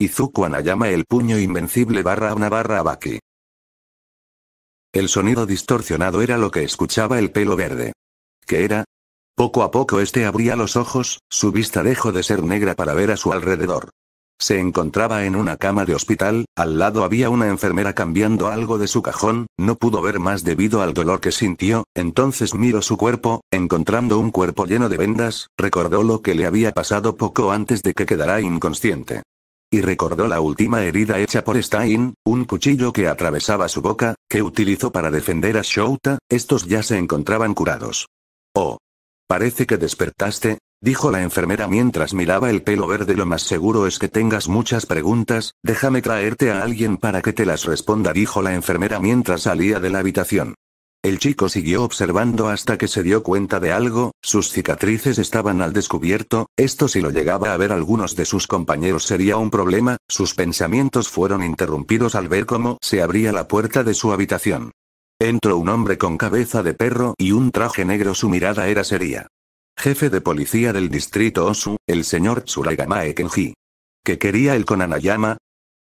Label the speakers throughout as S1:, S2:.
S1: Izuku llama el puño invencible barra una barra Baki. El sonido distorsionado era lo que escuchaba el pelo verde. ¿Qué era? Poco a poco este abría los ojos, su vista dejó de ser negra para ver a su alrededor. Se encontraba en una cama de hospital, al lado había una enfermera cambiando algo de su cajón, no pudo ver más debido al dolor que sintió, entonces miró su cuerpo, encontrando un cuerpo lleno de vendas, recordó lo que le había pasado poco antes de que quedara inconsciente y recordó la última herida hecha por Stein, un cuchillo que atravesaba su boca, que utilizó para defender a Shouta, estos ya se encontraban curados. Oh. Parece que despertaste, dijo la enfermera mientras miraba el pelo verde. Lo más seguro es que tengas muchas preguntas, déjame traerte a alguien para que te las responda, dijo la enfermera mientras salía de la habitación. El chico siguió observando hasta que se dio cuenta de algo, sus cicatrices estaban al descubierto, esto si lo llegaba a ver algunos de sus compañeros sería un problema, sus pensamientos fueron interrumpidos al ver cómo se abría la puerta de su habitación. Entró un hombre con cabeza de perro y un traje negro su mirada era seria. Jefe de policía del distrito Osu, el señor Tsuragama Ekenji. ¿Qué quería el Konanayama?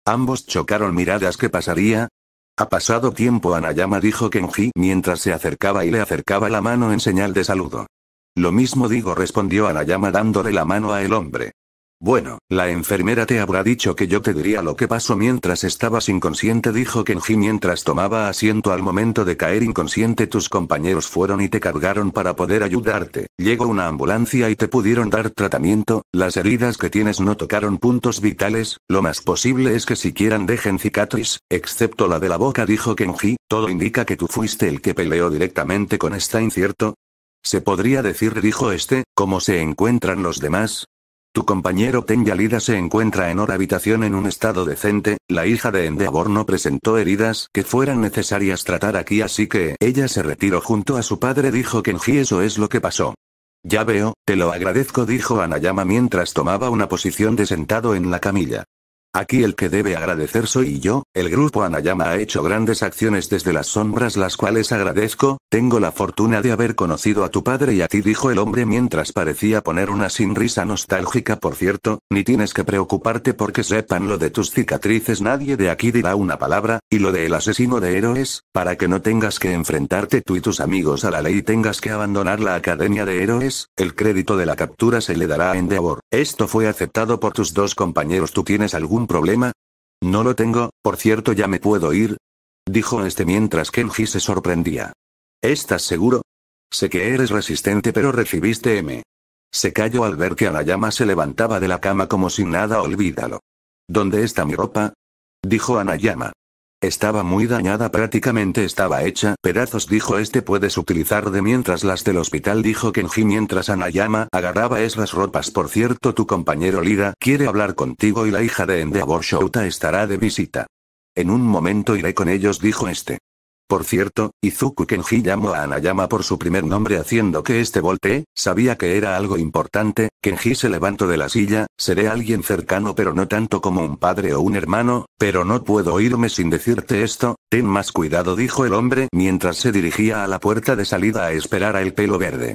S1: Ambos chocaron miradas que pasaría, ha pasado tiempo Anayama dijo Kenji mientras se acercaba y le acercaba la mano en señal de saludo. Lo mismo digo respondió Anayama dándole la mano a el hombre. Bueno, la enfermera te habrá dicho que yo te diría lo que pasó mientras estabas inconsciente, dijo Kenji mientras tomaba asiento al momento de caer inconsciente. Tus compañeros fueron y te cargaron para poder ayudarte. Llegó una ambulancia y te pudieron dar tratamiento. Las heridas que tienes no tocaron puntos vitales. Lo más posible es que siquiera dejen cicatriz, excepto la de la boca, dijo Kenji. Todo indica que tú fuiste el que peleó directamente con esta incierto. Se podría decir, dijo este, cómo se encuentran los demás, tu compañero Tenyalida se encuentra en hora habitación en un estado decente, la hija de Endeavor no presentó heridas que fueran necesarias tratar aquí así que ella se retiró junto a su padre dijo Kenji eso es lo que pasó. Ya veo, te lo agradezco dijo Anayama mientras tomaba una posición de sentado en la camilla. Aquí el que debe agradecer soy yo, el grupo Anayama ha hecho grandes acciones desde las sombras las cuales agradezco, tengo la fortuna de haber conocido a tu padre y a ti dijo el hombre mientras parecía poner una sinrisa nostálgica por cierto, ni tienes que preocuparte porque sepan lo de tus cicatrices nadie de aquí dirá una palabra, y lo del asesino de héroes, para que no tengas que enfrentarte tú y tus amigos a la ley y tengas que abandonar la academia de héroes, el crédito de la captura se le dará a Endeavor, esto fue aceptado por tus dos compañeros tú tienes algún problema? No lo tengo, por cierto ya me puedo ir. Dijo este mientras Kenji se sorprendía. ¿Estás seguro? Sé que eres resistente pero recibiste M. Se calló al ver que Anayama se levantaba de la cama como si nada olvídalo. ¿Dónde está mi ropa? Dijo Anayama. Estaba muy dañada prácticamente estaba hecha pedazos dijo este puedes utilizar de mientras las del hospital dijo Kenji mientras Anayama agarraba esas ropas por cierto tu compañero Lira quiere hablar contigo y la hija de Endeavor Shouta estará de visita. En un momento iré con ellos dijo este. Por cierto, Izuku Kenji llamó a Anayama por su primer nombre haciendo que este voltee, sabía que era algo importante, Kenji se levantó de la silla, seré alguien cercano pero no tanto como un padre o un hermano, pero no puedo irme sin decirte esto, ten más cuidado dijo el hombre mientras se dirigía a la puerta de salida a esperar a el pelo verde.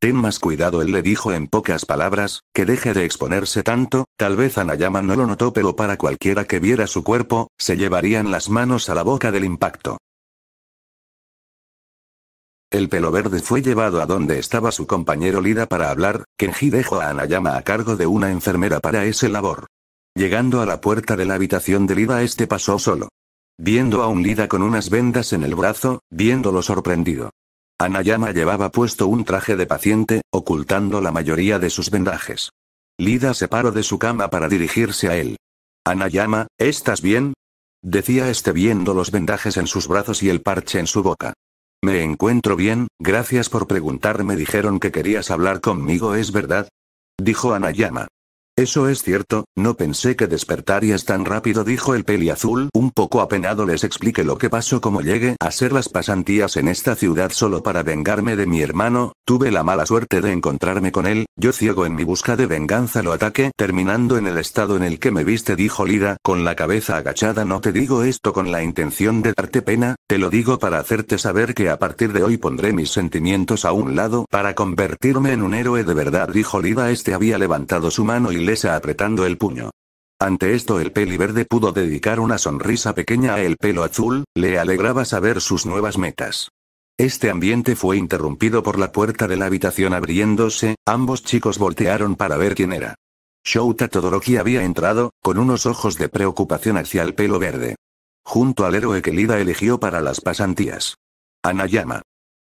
S1: Ten más cuidado, él le dijo en pocas palabras, que deje de exponerse tanto, tal vez Anayama no lo notó pero para cualquiera que viera su cuerpo, se llevarían las manos a la boca del impacto. El pelo verde fue llevado a donde estaba su compañero Lida para hablar, Kenji dejó a Anayama a cargo de una enfermera para ese labor. Llegando a la puerta de la habitación de Lida este pasó solo. Viendo a un Lida con unas vendas en el brazo, viéndolo sorprendido. Anayama llevaba puesto un traje de paciente, ocultando la mayoría de sus vendajes. Lida se paró de su cama para dirigirse a él. Anayama, ¿estás bien? Decía este viendo los vendajes en sus brazos y el parche en su boca. Me encuentro bien, gracias por preguntarme. dijeron que querías hablar conmigo, ¿es verdad? Dijo Anayama. Eso es cierto, no pensé que despertarías tan rápido, dijo el peli azul un poco apenado les explique lo que pasó como llegué a ser las pasantías en esta ciudad solo para vengarme de mi hermano, tuve la mala suerte de encontrarme con él, yo ciego en mi busca de venganza lo ataqué, terminando en el estado en el que me viste, dijo Lira, con la cabeza agachada, no te digo esto con la intención de darte pena, te lo digo para hacerte saber que a partir de hoy pondré mis sentimientos a un lado para convertirme en un héroe de verdad, dijo Lida, este había levantado su mano y apretando el puño. Ante esto el peli verde pudo dedicar una sonrisa pequeña a el pelo azul, le alegraba saber sus nuevas metas. Este ambiente fue interrumpido por la puerta de la habitación abriéndose, ambos chicos voltearon para ver quién era. Shouta Todoroki había entrado, con unos ojos de preocupación hacia el pelo verde. Junto al héroe que Lida eligió para las pasantías. Anayama.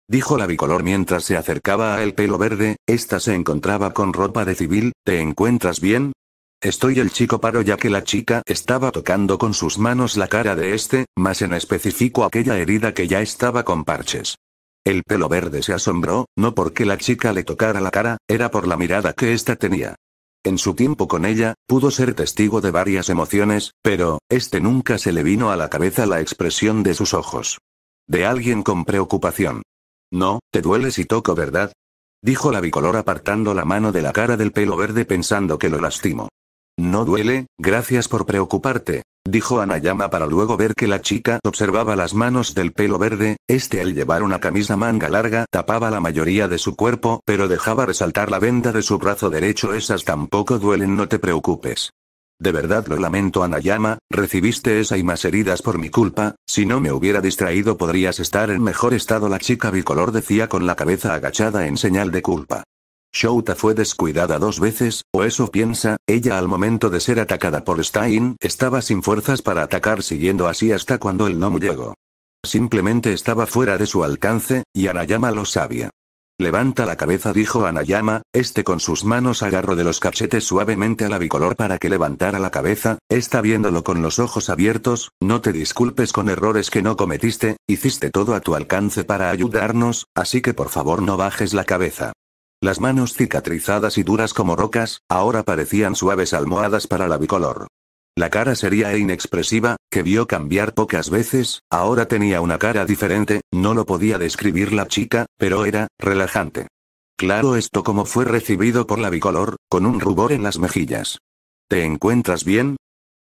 S1: Dijo la bicolor mientras se acercaba al pelo verde, esta se encontraba con ropa de civil, ¿te encuentras bien? Estoy el chico paro ya que la chica estaba tocando con sus manos la cara de este, más en específico aquella herida que ya estaba con parches. El pelo verde se asombró, no porque la chica le tocara la cara, era por la mirada que ésta tenía. En su tiempo con ella, pudo ser testigo de varias emociones, pero, este nunca se le vino a la cabeza la expresión de sus ojos. De alguien con preocupación. No, te duele si toco, ¿verdad? Dijo la bicolor apartando la mano de la cara del pelo verde pensando que lo lastimo. No duele, gracias por preocuparte, dijo Anayama para luego ver que la chica observaba las manos del pelo verde, este al llevar una camisa manga larga tapaba la mayoría de su cuerpo pero dejaba resaltar la venda de su brazo derecho esas tampoco duelen no te preocupes. De verdad lo lamento Anayama, recibiste esa y más heridas por mi culpa, si no me hubiera distraído podrías estar en mejor estado la chica bicolor decía con la cabeza agachada en señal de culpa. Shouta fue descuidada dos veces, o eso piensa, ella al momento de ser atacada por Stein estaba sin fuerzas para atacar siguiendo así hasta cuando el Nomu llegó. Simplemente estaba fuera de su alcance, y Anayama lo sabía. Levanta la cabeza, dijo Anayama, este con sus manos agarró de los cachetes suavemente a la bicolor para que levantara la cabeza, está viéndolo con los ojos abiertos, no te disculpes con errores que no cometiste, hiciste todo a tu alcance para ayudarnos, así que por favor no bajes la cabeza. Las manos cicatrizadas y duras como rocas, ahora parecían suaves almohadas para la bicolor. La cara sería e inexpresiva, que vio cambiar pocas veces, ahora tenía una cara diferente, no lo podía describir la chica, pero era, relajante. Claro esto como fue recibido por la bicolor, con un rubor en las mejillas. ¿Te encuentras bien?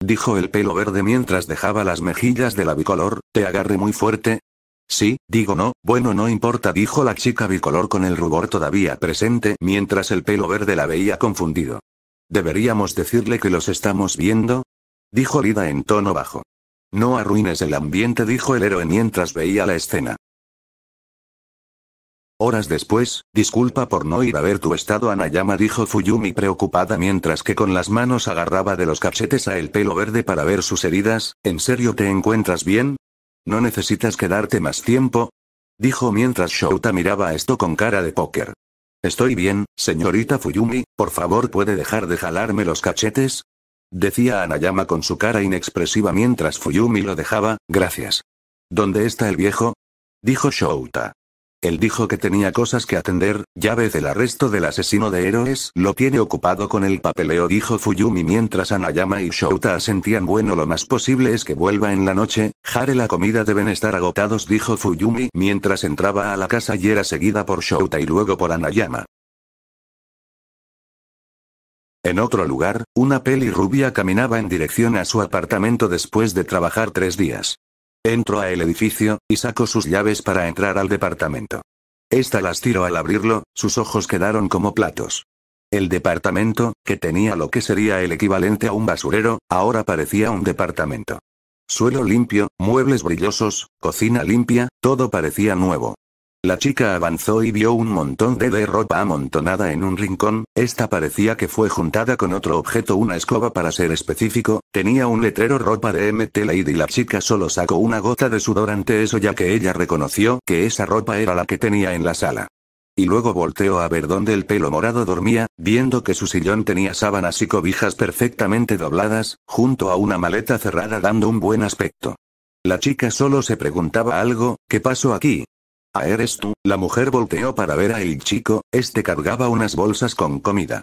S1: Dijo el pelo verde mientras dejaba las mejillas de la bicolor, te agarre muy fuerte. Sí, digo no, bueno no importa, dijo la chica bicolor con el rubor todavía presente mientras el pelo verde la veía confundido. Deberíamos decirle que los estamos viendo, dijo Lida en tono bajo. No arruines el ambiente, dijo el héroe mientras veía la escena. Horas después, disculpa por no ir a ver tu estado Anayama dijo Fuyumi preocupada mientras que con las manos agarraba de los cachetes a el pelo verde para ver sus heridas, ¿en serio te encuentras bien? ¿No necesitas quedarte más tiempo? Dijo mientras Shouta miraba esto con cara de póker. Estoy bien, señorita Fuyumi, por favor puede dejar de jalarme los cachetes, Decía Anayama con su cara inexpresiva mientras Fuyumi lo dejaba, gracias. ¿Dónde está el viejo? Dijo Shouta. Él dijo que tenía cosas que atender, ya ves el arresto del asesino de héroes lo tiene ocupado con el papeleo dijo Fuyumi mientras Anayama y Shouta sentían bueno lo más posible es que vuelva en la noche, «Jare la comida deben estar agotados dijo Fuyumi mientras entraba a la casa y era seguida por Shouta y luego por Anayama. En otro lugar, una peli rubia caminaba en dirección a su apartamento después de trabajar tres días. Entró a el edificio, y sacó sus llaves para entrar al departamento. Esta las tiró al abrirlo, sus ojos quedaron como platos. El departamento, que tenía lo que sería el equivalente a un basurero, ahora parecía un departamento. Suelo limpio, muebles brillosos, cocina limpia, todo parecía nuevo. La chica avanzó y vio un montón de, de ropa amontonada en un rincón, esta parecía que fue juntada con otro objeto una escoba para ser específico, tenía un letrero ropa de MT Lady la chica solo sacó una gota de sudor ante eso ya que ella reconoció que esa ropa era la que tenía en la sala. Y luego volteó a ver dónde el pelo morado dormía, viendo que su sillón tenía sábanas y cobijas perfectamente dobladas, junto a una maleta cerrada dando un buen aspecto. La chica solo se preguntaba algo, ¿qué pasó aquí? Ah, eres tú, la mujer volteó para ver a el chico, este cargaba unas bolsas con comida.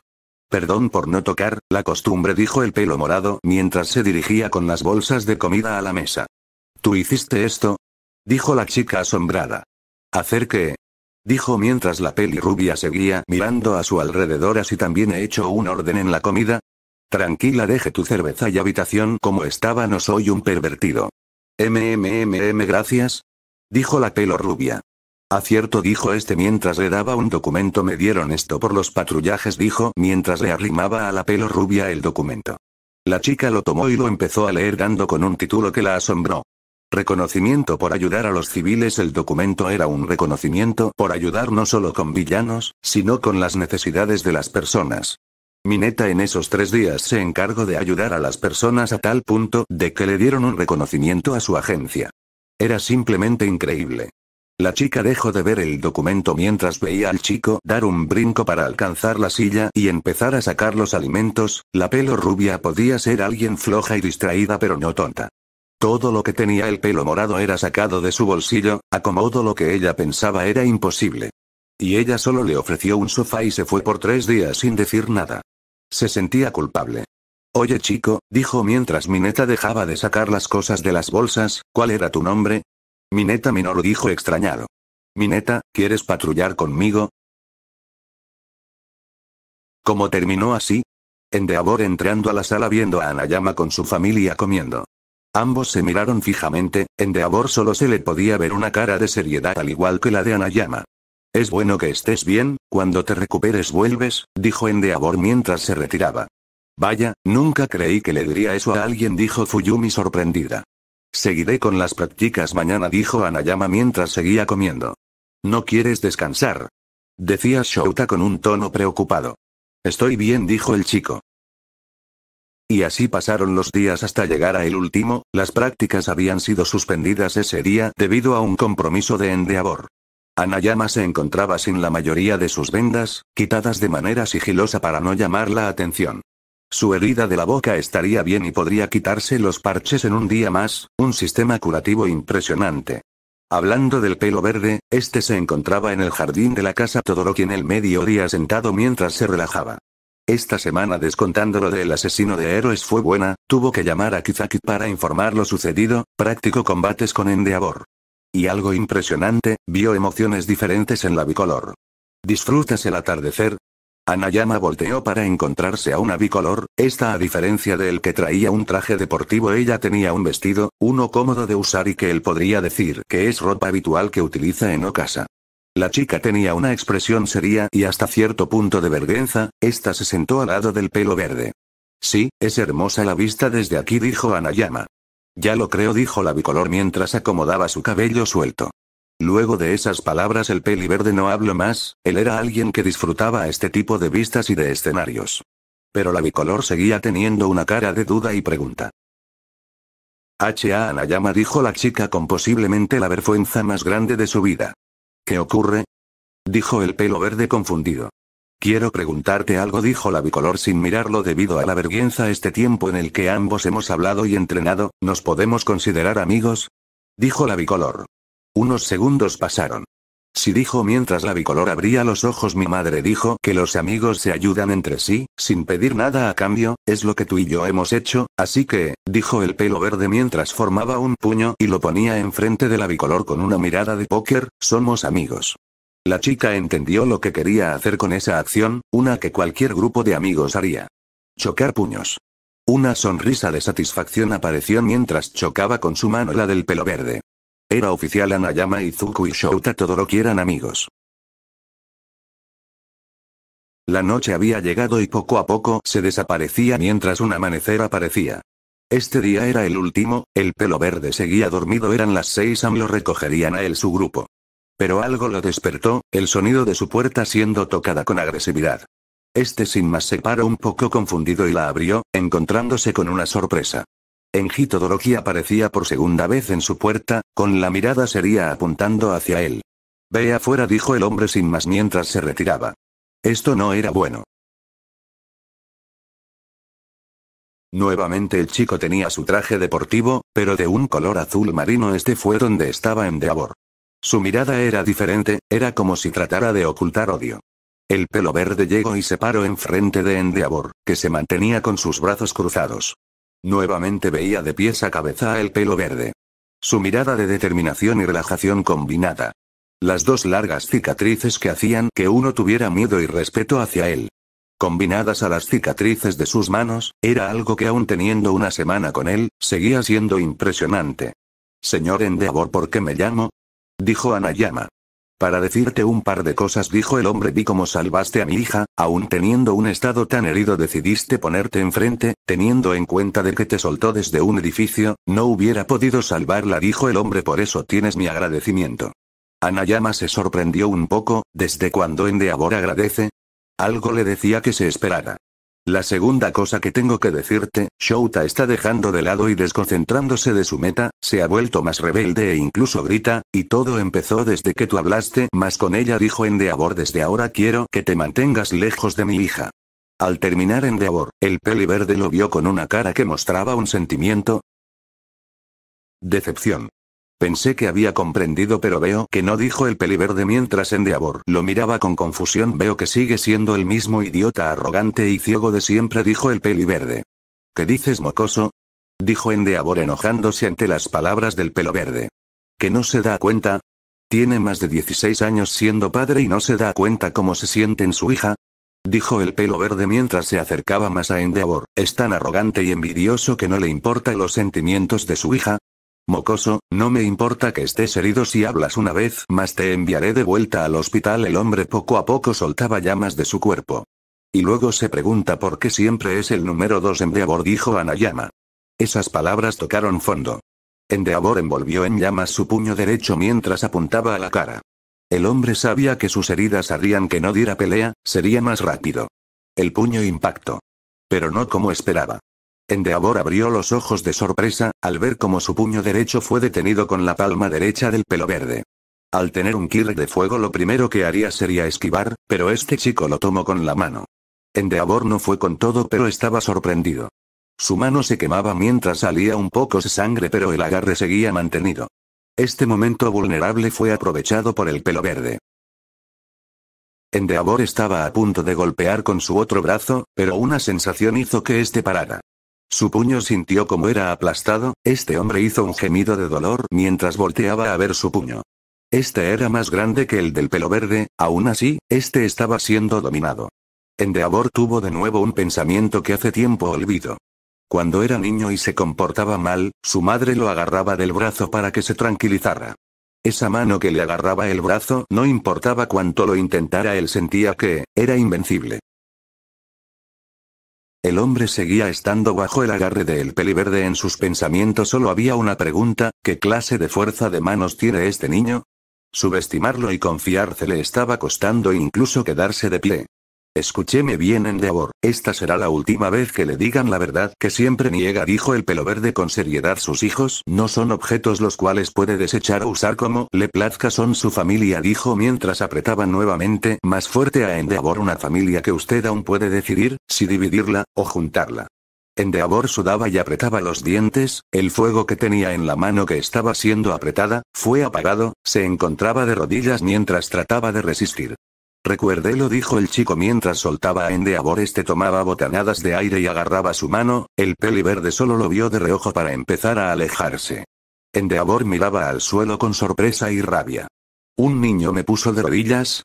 S1: Perdón por no tocar, la costumbre dijo el pelo morado mientras se dirigía con las bolsas de comida a la mesa. ¿Tú hiciste esto? dijo la chica asombrada. ¿Hacer qué? dijo mientras la pelirrubia rubia seguía mirando a su alrededor así también he hecho un orden en la comida. Tranquila deje tu cerveza y habitación como estaba no soy un pervertido. MMMM gracias. dijo la pelo rubia. Acierto dijo este mientras le daba un documento me dieron esto por los patrullajes dijo mientras le arrimaba a la pelo rubia el documento. La chica lo tomó y lo empezó a leer dando con un título que la asombró. Reconocimiento por ayudar a los civiles El documento era un reconocimiento por ayudar no solo con villanos, sino con las necesidades de las personas. Mineta en esos tres días se encargó de ayudar a las personas a tal punto de que le dieron un reconocimiento a su agencia. Era simplemente increíble. La chica dejó de ver el documento mientras veía al chico dar un brinco para alcanzar la silla y empezar a sacar los alimentos, la pelo rubia podía ser alguien floja y distraída pero no tonta. Todo lo que tenía el pelo morado era sacado de su bolsillo, acomodo lo que ella pensaba era imposible. Y ella solo le ofreció un sofá y se fue por tres días sin decir nada. Se sentía culpable. Oye chico, dijo mientras Mineta dejaba de sacar las cosas de las bolsas, ¿cuál era tu nombre? Mineta menor dijo extrañado. Mineta, ¿quieres patrullar conmigo? ¿Cómo terminó así? Endeavor entrando a la sala viendo a Anayama con su familia comiendo. Ambos se miraron fijamente, Endeavor solo se le podía ver una cara de seriedad al igual que la de Anayama. Es bueno que estés bien, cuando te recuperes vuelves, dijo Endeavor mientras se retiraba. Vaya, nunca creí que le diría eso a alguien, dijo Fuyumi sorprendida. Seguiré con las prácticas mañana, dijo Anayama mientras seguía comiendo. ¿No quieres descansar? Decía Shouta con un tono preocupado. Estoy bien, dijo el chico. Y así pasaron los días hasta llegar a el último, las prácticas habían sido suspendidas ese día debido a un compromiso de endeavor. Anayama se encontraba sin la mayoría de sus vendas, quitadas de manera sigilosa para no llamar la atención. Su herida de la boca estaría bien y podría quitarse los parches en un día más, un sistema curativo impresionante. Hablando del pelo verde, este se encontraba en el jardín de la casa Todoroki en el mediodía sentado mientras se relajaba. Esta semana lo del asesino de héroes fue buena, tuvo que llamar a Kizaki para informar lo sucedido, práctico combates con Endeavor. Y algo impresionante, vio emociones diferentes en la bicolor. ¿Disfrutas el atardecer? Anayama volteó para encontrarse a una bicolor, esta a diferencia del que traía un traje deportivo ella tenía un vestido, uno cómodo de usar y que él podría decir que es ropa habitual que utiliza en Okasa. La chica tenía una expresión seria y hasta cierto punto de vergüenza, esta se sentó al lado del pelo verde. Sí, es hermosa la vista desde aquí dijo Anayama. Ya lo creo dijo la bicolor mientras acomodaba su cabello suelto. Luego de esas palabras el peli verde no habló más, él era alguien que disfrutaba este tipo de vistas y de escenarios. Pero la bicolor seguía teniendo una cara de duda y pregunta. H.A. Anayama dijo la chica con posiblemente la vergüenza más grande de su vida. ¿Qué ocurre? Dijo el pelo verde confundido. Quiero preguntarte algo, dijo la bicolor sin mirarlo debido a la vergüenza este tiempo en el que ambos hemos hablado y entrenado, ¿nos podemos considerar amigos? Dijo la bicolor. Unos segundos pasaron. Si dijo mientras la bicolor abría los ojos mi madre dijo que los amigos se ayudan entre sí, sin pedir nada a cambio, es lo que tú y yo hemos hecho, así que, dijo el pelo verde mientras formaba un puño y lo ponía enfrente de la bicolor con una mirada de póker, somos amigos. La chica entendió lo que quería hacer con esa acción, una que cualquier grupo de amigos haría. Chocar puños. Una sonrisa de satisfacción apareció mientras chocaba con su mano la del pelo verde. Era oficial Anayama Izuku y Shouta lo eran amigos. La noche había llegado y poco a poco se desaparecía mientras un amanecer aparecía. Este día era el último, el pelo verde seguía dormido eran las seis am lo recogerían a él su grupo. Pero algo lo despertó, el sonido de su puerta siendo tocada con agresividad. Este sin más se paró un poco confundido y la abrió, encontrándose con una sorpresa. En Todoroki aparecía por segunda vez en su puerta, con la mirada seria apuntando hacia él. Ve afuera dijo el hombre sin más mientras se retiraba. Esto no era bueno. Nuevamente el chico tenía su traje deportivo, pero de un color azul marino este fue donde estaba Endeavor. Su mirada era diferente, era como si tratara de ocultar odio. El pelo verde llegó y se paró enfrente de Endeavor, que se mantenía con sus brazos cruzados. Nuevamente veía de pies a cabeza el pelo verde. Su mirada de determinación y relajación combinada. Las dos largas cicatrices que hacían que uno tuviera miedo y respeto hacia él. Combinadas a las cicatrices de sus manos, era algo que aún teniendo una semana con él, seguía siendo impresionante. Señor Endeavor, ¿por qué me llamo? Dijo Anayama. Para decirte un par de cosas, dijo el hombre, vi cómo salvaste a mi hija, aún teniendo un estado tan herido decidiste ponerte enfrente, teniendo en cuenta de que te soltó desde un edificio, no hubiera podido salvarla, dijo el hombre, por eso tienes mi agradecimiento. Anayama se sorprendió un poco, ¿desde cuando Endeavor agradece? Algo le decía que se esperara. La segunda cosa que tengo que decirte, Shouta está dejando de lado y desconcentrándose de su meta, se ha vuelto más rebelde e incluso grita, y todo empezó desde que tú hablaste, más con ella dijo en Endeavor desde ahora quiero que te mantengas lejos de mi hija. Al terminar en Endeavor, el peli verde lo vio con una cara que mostraba un sentimiento. Decepción. Pensé que había comprendido pero veo que no dijo el verde mientras Endeavor lo miraba con confusión veo que sigue siendo el mismo idiota arrogante y ciego de siempre dijo el peli verde. ¿Qué dices mocoso? Dijo Endeavor enojándose ante las palabras del pelo verde. ¿Que no se da cuenta? ¿Tiene más de 16 años siendo padre y no se da cuenta cómo se siente en su hija? Dijo el pelo verde mientras se acercaba más a Endeavor, es tan arrogante y envidioso que no le importa los sentimientos de su hija, Mocoso, no me importa que estés herido si hablas una vez más te enviaré de vuelta al hospital. El hombre poco a poco soltaba llamas de su cuerpo. Y luego se pregunta por qué siempre es el número dos en Deabor, dijo Anayama. Esas palabras tocaron fondo. Endeavor envolvió en llamas su puño derecho mientras apuntaba a la cara. El hombre sabía que sus heridas harían que no diera pelea, sería más rápido. El puño impactó. Pero no como esperaba. Endeavor abrió los ojos de sorpresa, al ver cómo su puño derecho fue detenido con la palma derecha del pelo verde. Al tener un Kirk de fuego lo primero que haría sería esquivar, pero este chico lo tomó con la mano. Endeavor no fue con todo pero estaba sorprendido. Su mano se quemaba mientras salía un poco de sangre pero el agarre seguía mantenido. Este momento vulnerable fue aprovechado por el pelo verde. Endeavor estaba a punto de golpear con su otro brazo, pero una sensación hizo que este parara. Su puño sintió como era aplastado, este hombre hizo un gemido de dolor mientras volteaba a ver su puño. Este era más grande que el del pelo verde, aún así, este estaba siendo dominado. Endeavor tuvo de nuevo un pensamiento que hace tiempo olvidó. Cuando era niño y se comportaba mal, su madre lo agarraba del brazo para que se tranquilizara. Esa mano que le agarraba el brazo, no importaba cuánto lo intentara, él sentía que, era invencible. El hombre seguía estando bajo el agarre del El peliverde en sus pensamientos solo había una pregunta, ¿qué clase de fuerza de manos tiene este niño? Subestimarlo y confiarse le estaba costando incluso quedarse de pie. Escúcheme bien, Endeavor, esta será la última vez que le digan la verdad que siempre niega, dijo el pelo verde con seriedad. Sus hijos no son objetos los cuales puede desechar o usar como le plazca, son su familia, dijo mientras apretaba nuevamente más fuerte a Endeavor, una familia que usted aún puede decidir si dividirla o juntarla. Endeavor sudaba y apretaba los dientes, el fuego que tenía en la mano que estaba siendo apretada, fue apagado, se encontraba de rodillas mientras trataba de resistir. Recuerde lo dijo el chico mientras soltaba a Endeavor este tomaba botanadas de aire y agarraba su mano, el peli verde solo lo vio de reojo para empezar a alejarse. Endeavor miraba al suelo con sorpresa y rabia. ¿Un niño me puso de rodillas?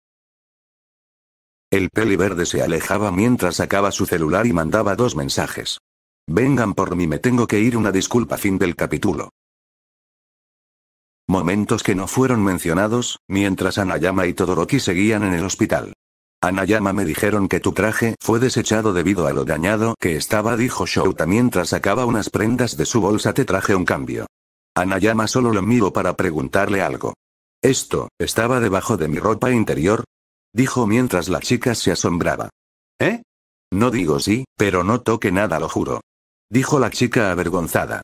S1: El peli verde se alejaba mientras sacaba su celular y mandaba dos mensajes. Vengan por mí me tengo que ir una disculpa fin del capítulo. Momentos que no fueron mencionados, mientras Anayama y Todoroki seguían en el hospital. Anayama me dijeron que tu traje fue desechado debido a lo dañado que estaba dijo Shouta mientras sacaba unas prendas de su bolsa te traje un cambio. Anayama solo lo miro para preguntarle algo. ¿Esto, estaba debajo de mi ropa interior? Dijo mientras la chica se asombraba. ¿Eh? No digo sí, pero no toque nada lo juro. Dijo la chica avergonzada.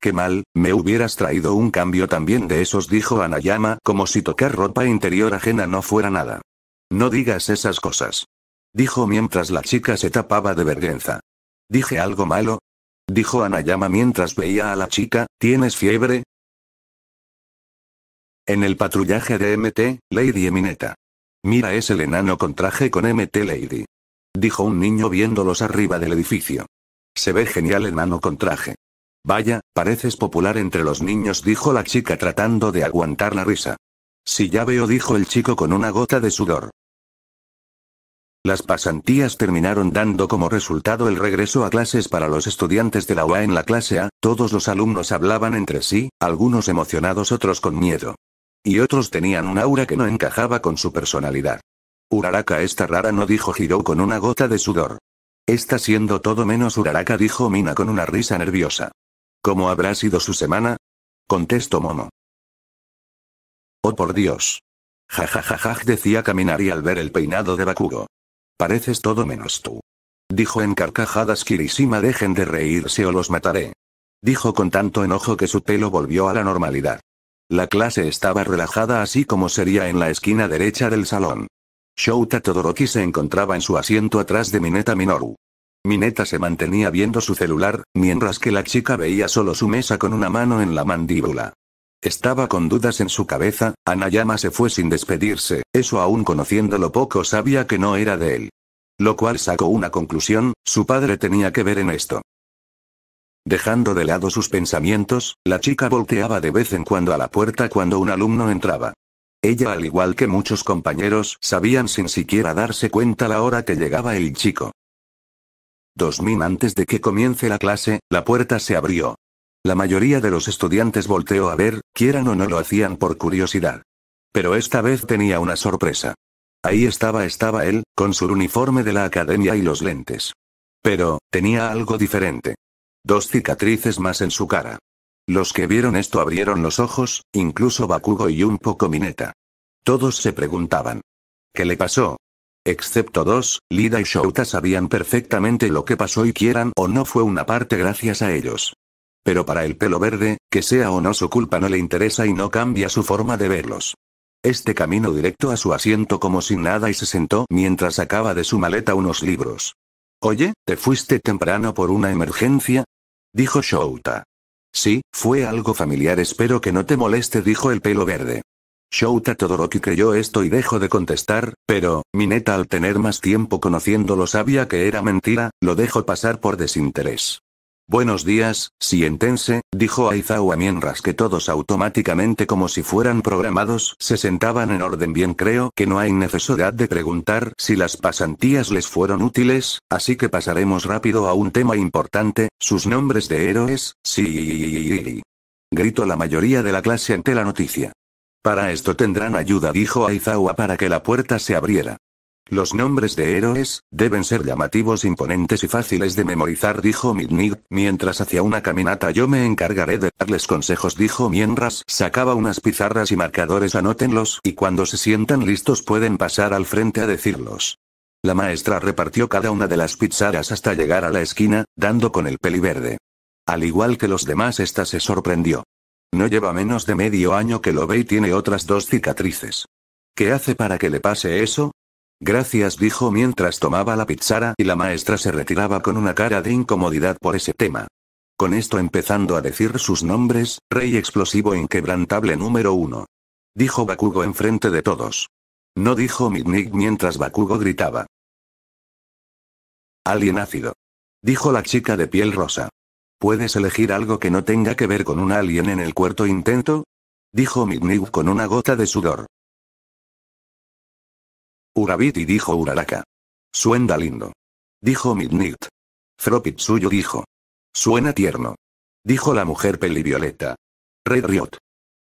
S1: Qué mal, me hubieras traído un cambio también de esos, dijo Anayama, como si tocar ropa interior ajena no fuera nada. No digas esas cosas. Dijo mientras la chica se tapaba de vergüenza. ¿Dije algo malo? Dijo Anayama mientras veía a la chica, ¿tienes fiebre? En el patrullaje de MT, Lady Emineta. Mira ese enano con traje con MT Lady. Dijo un niño viéndolos arriba del edificio. Se ve genial enano con traje. Vaya, pareces popular entre los niños, dijo la chica tratando de aguantar la risa. Si ya veo, dijo el chico con una gota de sudor. Las pasantías terminaron dando como resultado el regreso a clases para los estudiantes de la UA en la clase A, todos los alumnos hablaban entre sí, algunos emocionados, otros con miedo. Y otros tenían un aura que no encajaba con su personalidad. Uraraka está rara no dijo Hiro con una gota de sudor. Está siendo todo menos Uraraka dijo Mina con una risa nerviosa. ¿Cómo habrá sido su semana? Contestó Momo. Oh por Dios. Jajajajaj decía y al ver el peinado de Bakugo. Pareces todo menos tú. Dijo en carcajadas Kirishima dejen de reírse o los mataré. Dijo con tanto enojo que su pelo volvió a la normalidad. La clase estaba relajada así como sería en la esquina derecha del salón. Shouta Todoroki se encontraba en su asiento atrás de Mineta Minoru. Mineta se mantenía viendo su celular, mientras que la chica veía solo su mesa con una mano en la mandíbula. Estaba con dudas en su cabeza, Anayama se fue sin despedirse, eso aún conociéndolo poco sabía que no era de él. Lo cual sacó una conclusión, su padre tenía que ver en esto. Dejando de lado sus pensamientos, la chica volteaba de vez en cuando a la puerta cuando un alumno entraba. Ella, al igual que muchos compañeros, sabían sin siquiera darse cuenta la hora que llegaba el chico. Dos antes de que comience la clase, la puerta se abrió. La mayoría de los estudiantes volteó a ver, quieran o no lo hacían por curiosidad. Pero esta vez tenía una sorpresa. Ahí estaba estaba él, con su uniforme de la academia y los lentes. Pero, tenía algo diferente. Dos cicatrices más en su cara. Los que vieron esto abrieron los ojos, incluso Bakugo y un poco Mineta. Todos se preguntaban. ¿Qué le pasó? Excepto dos, Lida y Shouta sabían perfectamente lo que pasó y quieran o no fue una parte gracias a ellos. Pero para el pelo verde, que sea o no su culpa no le interesa y no cambia su forma de verlos. Este camino directo a su asiento como sin nada y se sentó mientras sacaba de su maleta unos libros. Oye, ¿te fuiste temprano por una emergencia? dijo Shouta. Sí, fue algo familiar espero que no te moleste dijo el pelo verde. Shouta Todoroki creyó esto y dejó de contestar, pero, Mineta al tener más tiempo conociéndolo sabía que era mentira, lo dejó pasar por desinterés. Buenos días, siéntense, dijo Aizawa mientras que todos automáticamente como si fueran programados se sentaban en orden bien creo que no hay necesidad de preguntar si las pasantías les fueron útiles, así que pasaremos rápido a un tema importante, sus nombres de héroes, sí... Gritó la mayoría de la clase ante la noticia. Para esto tendrán ayuda, dijo Aizawa para que la puerta se abriera. Los nombres de héroes, deben ser llamativos, imponentes y fáciles de memorizar, dijo Midnig, mientras hacía una caminata yo me encargaré de darles consejos, dijo mientras sacaba unas pizarras y marcadores, anótenlos, y cuando se sientan listos pueden pasar al frente a decirlos. La maestra repartió cada una de las pizarras hasta llegar a la esquina, dando con el peliverde. Al igual que los demás, esta se sorprendió. No lleva menos de medio año que lo ve y tiene otras dos cicatrices. ¿Qué hace para que le pase eso? Gracias dijo mientras tomaba la pizzara y la maestra se retiraba con una cara de incomodidad por ese tema. Con esto empezando a decir sus nombres, Rey Explosivo Inquebrantable número uno. Dijo Bakugo enfrente de todos. No dijo Midnick mientras Bakugo gritaba. Alien ácido. Dijo la chica de piel rosa. ¿Puedes elegir algo que no tenga que ver con un alien en el cuarto intento? Dijo Midniu con una gota de sudor. Urabiti dijo Uraraka. Suena lindo. Dijo Midnight. Fropitsuyo dijo. Suena tierno. Dijo la mujer pelivioleta. Red Riot.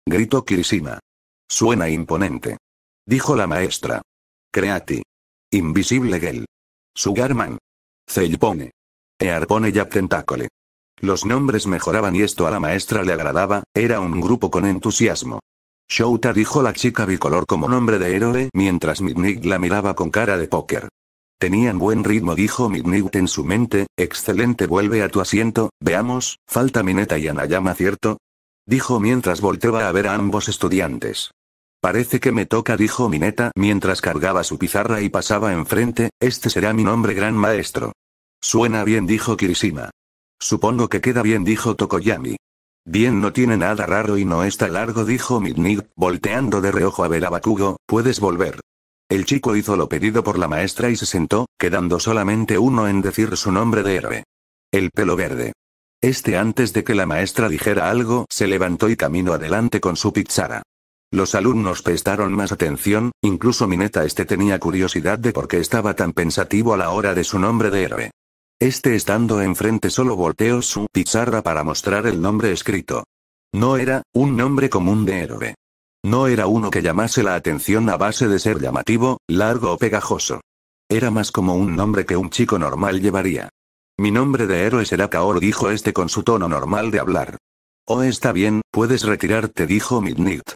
S1: Gritó Kirishima. Suena imponente. Dijo la maestra. Creati. Invisible Gel. Sugarman. Zellpone. Earpone y tentácole. Los nombres mejoraban y esto a la maestra le agradaba, era un grupo con entusiasmo. Shouta dijo la chica bicolor como nombre de héroe mientras Midnig la miraba con cara de póker. Tenían buen ritmo, dijo Midnig en su mente. Excelente, vuelve a tu asiento. Veamos, falta Mineta y Anayama, ¿cierto? Dijo mientras volteaba a ver a ambos estudiantes. Parece que me toca, dijo Mineta mientras cargaba su pizarra y pasaba enfrente. Este será mi nombre, gran maestro. Suena bien, dijo Kirishima. Supongo que queda bien dijo Tokoyami. Bien no tiene nada raro y no está largo dijo Midnig, volteando de reojo a ver a Bakugo, puedes volver. El chico hizo lo pedido por la maestra y se sentó, quedando solamente uno en decir su nombre de héroe. El pelo verde. Este antes de que la maestra dijera algo se levantó y caminó adelante con su pizzara. Los alumnos prestaron más atención, incluso Mineta este tenía curiosidad de por qué estaba tan pensativo a la hora de su nombre de héroe. Este estando enfrente solo volteó su pizarra para mostrar el nombre escrito. No era, un nombre común de héroe. No era uno que llamase la atención a base de ser llamativo, largo o pegajoso. Era más como un nombre que un chico normal llevaría. Mi nombre de héroe será Kaoru, dijo este con su tono normal de hablar. Oh, está bien, puedes retirarte, dijo Midnight.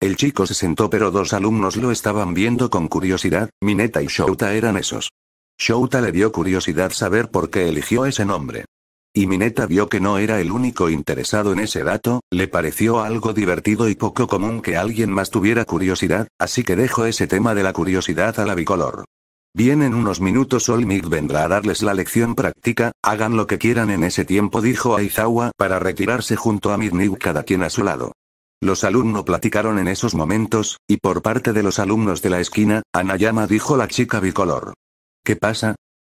S1: El chico se sentó, pero dos alumnos lo estaban viendo con curiosidad, Mineta y Shouta eran esos. Shouta le dio curiosidad saber por qué eligió ese nombre. Y Mineta vio que no era el único interesado en ese dato, le pareció algo divertido y poco común que alguien más tuviera curiosidad, así que dejó ese tema de la curiosidad a la bicolor. Bien en unos minutos Olmig vendrá a darles la lección práctica, hagan lo que quieran en ese tiempo dijo Aizawa para retirarse junto a Midniu cada quien a su lado. Los alumnos platicaron en esos momentos, y por parte de los alumnos de la esquina, Anayama dijo la chica bicolor. ¿Qué pasa?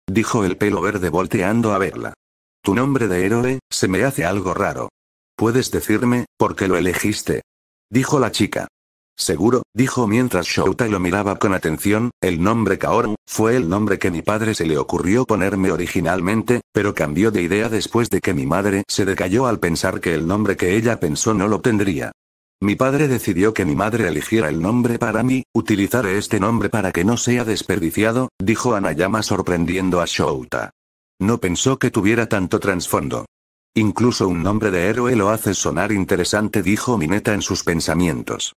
S1: Dijo el pelo verde volteando a verla. Tu nombre de héroe, se me hace algo raro. ¿Puedes decirme, por qué lo elegiste? Dijo la chica. Seguro, dijo mientras Shouta lo miraba con atención, el nombre Kaoru, fue el nombre que mi padre se le ocurrió ponerme originalmente, pero cambió de idea después de que mi madre se decayó al pensar que el nombre que ella pensó no lo tendría. Mi padre decidió que mi madre eligiera el nombre para mí, utilizaré este nombre para que no sea desperdiciado, dijo Anayama sorprendiendo a Shouta. No pensó que tuviera tanto trasfondo. Incluso un nombre de héroe lo hace sonar interesante, dijo Mineta en sus pensamientos.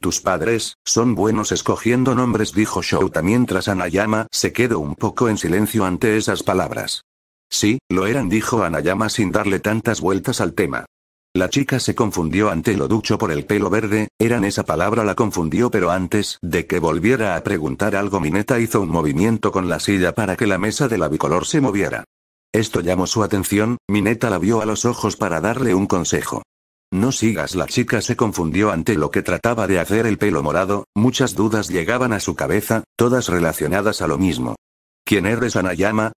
S1: Tus padres, son buenos escogiendo nombres, dijo Shouta mientras Anayama se quedó un poco en silencio ante esas palabras. Sí, lo eran, dijo Anayama sin darle tantas vueltas al tema. La chica se confundió ante lo ducho por el pelo verde, eran esa palabra la confundió pero antes de que volviera a preguntar algo Mineta hizo un movimiento con la silla para que la mesa de la bicolor se moviera. Esto llamó su atención, Mineta la vio a los ojos para darle un consejo. No sigas la chica se confundió ante lo que trataba de hacer el pelo morado, muchas dudas llegaban a su cabeza, todas relacionadas a lo mismo. ¿Quién eres Anayama?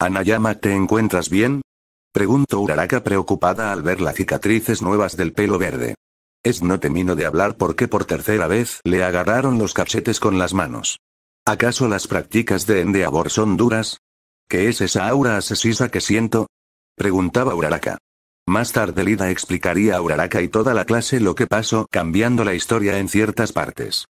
S1: Anayama, ¿te encuentras bien? Preguntó Uraraka preocupada al ver las cicatrices nuevas del pelo verde. Es no temino de hablar porque por tercera vez le agarraron los cachetes con las manos. ¿Acaso las prácticas de Endeavor son duras? ¿Qué es esa aura asesina que siento? Preguntaba Uraraka. Más tarde Lida explicaría a Uraraka y toda la clase lo que pasó cambiando la historia en ciertas partes.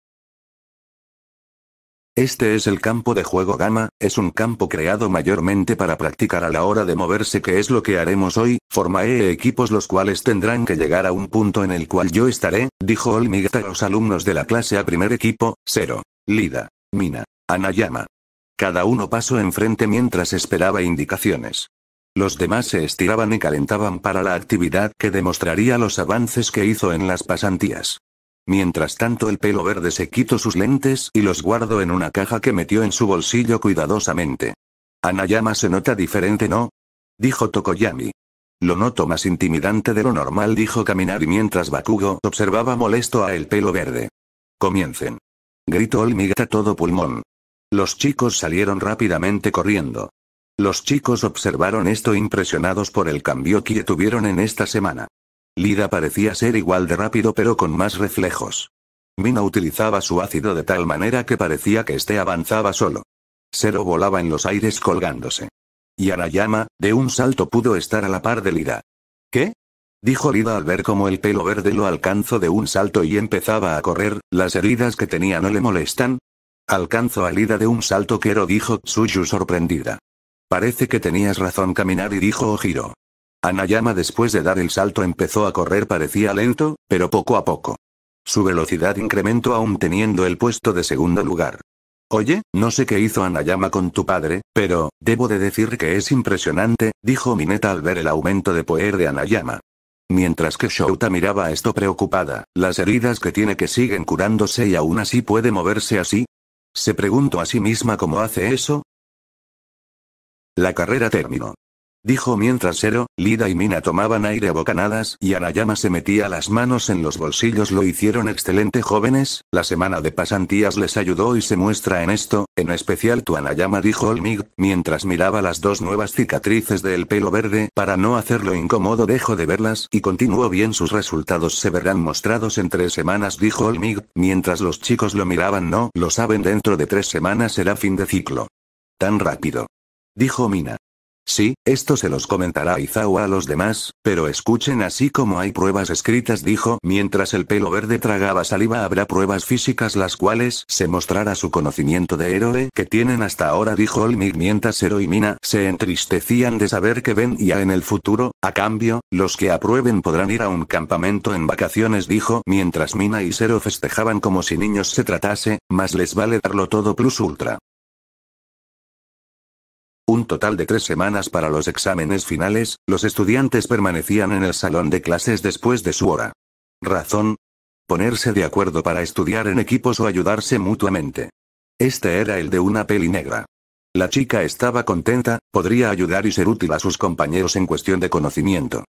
S1: Este es el campo de juego Gamma, es un campo creado mayormente para practicar a la hora de moverse que es lo que haremos hoy, formaré e equipos los cuales tendrán que llegar a un punto en el cual yo estaré, dijo Olmigata a los alumnos de la clase A primer equipo, Cero. Lida. Mina. Anayama. Cada uno pasó enfrente mientras esperaba indicaciones. Los demás se estiraban y calentaban para la actividad que demostraría los avances que hizo en las pasantías. Mientras tanto el pelo verde se quitó sus lentes y los guardó en una caja que metió en su bolsillo cuidadosamente. Anayama se nota diferente, ¿no? Dijo Tokoyami. Lo noto más intimidante de lo normal, dijo y mientras Bakugo observaba molesto a el pelo verde. Comiencen. Gritó Olmigata todo pulmón. Los chicos salieron rápidamente corriendo. Los chicos observaron esto impresionados por el cambio que tuvieron en esta semana. Lida parecía ser igual de rápido pero con más reflejos. Mina utilizaba su ácido de tal manera que parecía que este avanzaba solo. Zero volaba en los aires colgándose. Y Anayama, de un salto pudo estar a la par de Lida. ¿Qué? Dijo Lida al ver cómo el pelo verde lo alcanzó de un salto y empezaba a correr, las heridas que tenía no le molestan. Alcanzó a Lida de un salto, quiero dijo Tsuyu sorprendida. Parece que tenías razón caminar y dijo Ojiro. Anayama después de dar el salto empezó a correr parecía lento, pero poco a poco. Su velocidad incrementó aún teniendo el puesto de segundo lugar. Oye, no sé qué hizo Anayama con tu padre, pero, debo de decir que es impresionante, dijo Mineta al ver el aumento de poder de Anayama. Mientras que Shouta miraba esto preocupada, las heridas que tiene que siguen curándose y aún así puede moverse así. Se preguntó a sí misma cómo hace eso. La carrera terminó. Dijo mientras Ero, Lida y Mina tomaban aire a bocanadas y Anayama se metía las manos en los bolsillos. Lo hicieron excelente jóvenes, la semana de pasantías les ayudó y se muestra en esto, en especial tu Anayama dijo Olmig, mientras miraba las dos nuevas cicatrices del pelo verde. Para no hacerlo incómodo dejo de verlas y continuó bien sus resultados se verán mostrados en tres semanas dijo Olmig, mientras los chicos lo miraban no lo saben dentro de tres semanas será fin de ciclo. Tan rápido. Dijo Mina. Sí, esto se los comentará Izawa a los demás, pero escuchen así como hay pruebas escritas dijo mientras el pelo verde tragaba saliva habrá pruebas físicas las cuales se mostrará su conocimiento de héroe que tienen hasta ahora dijo Olmig mientras Zero y Mina se entristecían de saber que ven ya en el futuro, a cambio, los que aprueben podrán ir a un campamento en vacaciones dijo mientras Mina y Zero festejaban como si niños se tratase, más les vale darlo todo plus ultra total de tres semanas para los exámenes finales, los estudiantes permanecían en el salón de clases después de su hora. Razón. Ponerse de acuerdo para estudiar en equipos o ayudarse mutuamente. Este era el de una peli negra. La chica estaba contenta, podría ayudar y ser útil a sus compañeros en cuestión de conocimiento.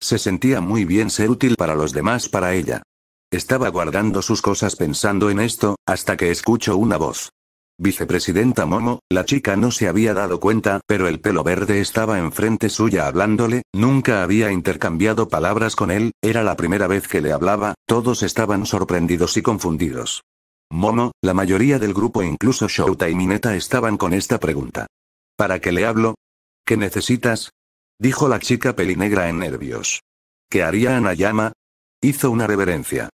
S1: Se sentía muy bien ser útil para los demás para ella. Estaba guardando sus cosas pensando en esto, hasta que escuchó una voz. Vicepresidenta Momo, la chica no se había dado cuenta, pero el pelo verde estaba enfrente suya hablándole, nunca había intercambiado palabras con él, era la primera vez que le hablaba, todos estaban sorprendidos y confundidos. Momo, la mayoría del grupo incluso Shouta y Mineta estaban con esta pregunta. ¿Para qué le hablo? ¿Qué necesitas? Dijo la chica pelinegra en nervios. ¿Qué haría Anayama? Hizo una reverencia.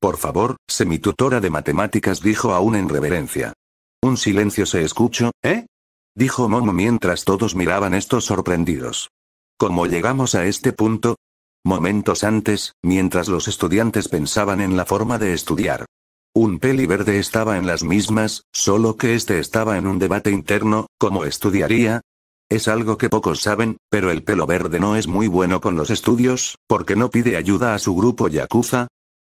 S1: Por favor, tutora de matemáticas dijo aún en reverencia. Un silencio se escuchó, ¿eh? Dijo Momo mientras todos miraban estos sorprendidos. ¿Cómo llegamos a este punto? Momentos antes, mientras los estudiantes pensaban en la forma de estudiar. Un peli verde estaba en las mismas, solo que este estaba en un debate interno, ¿cómo estudiaría? Es algo que pocos saben, pero el pelo verde no es muy bueno con los estudios, porque no pide ayuda a su grupo Yakuza,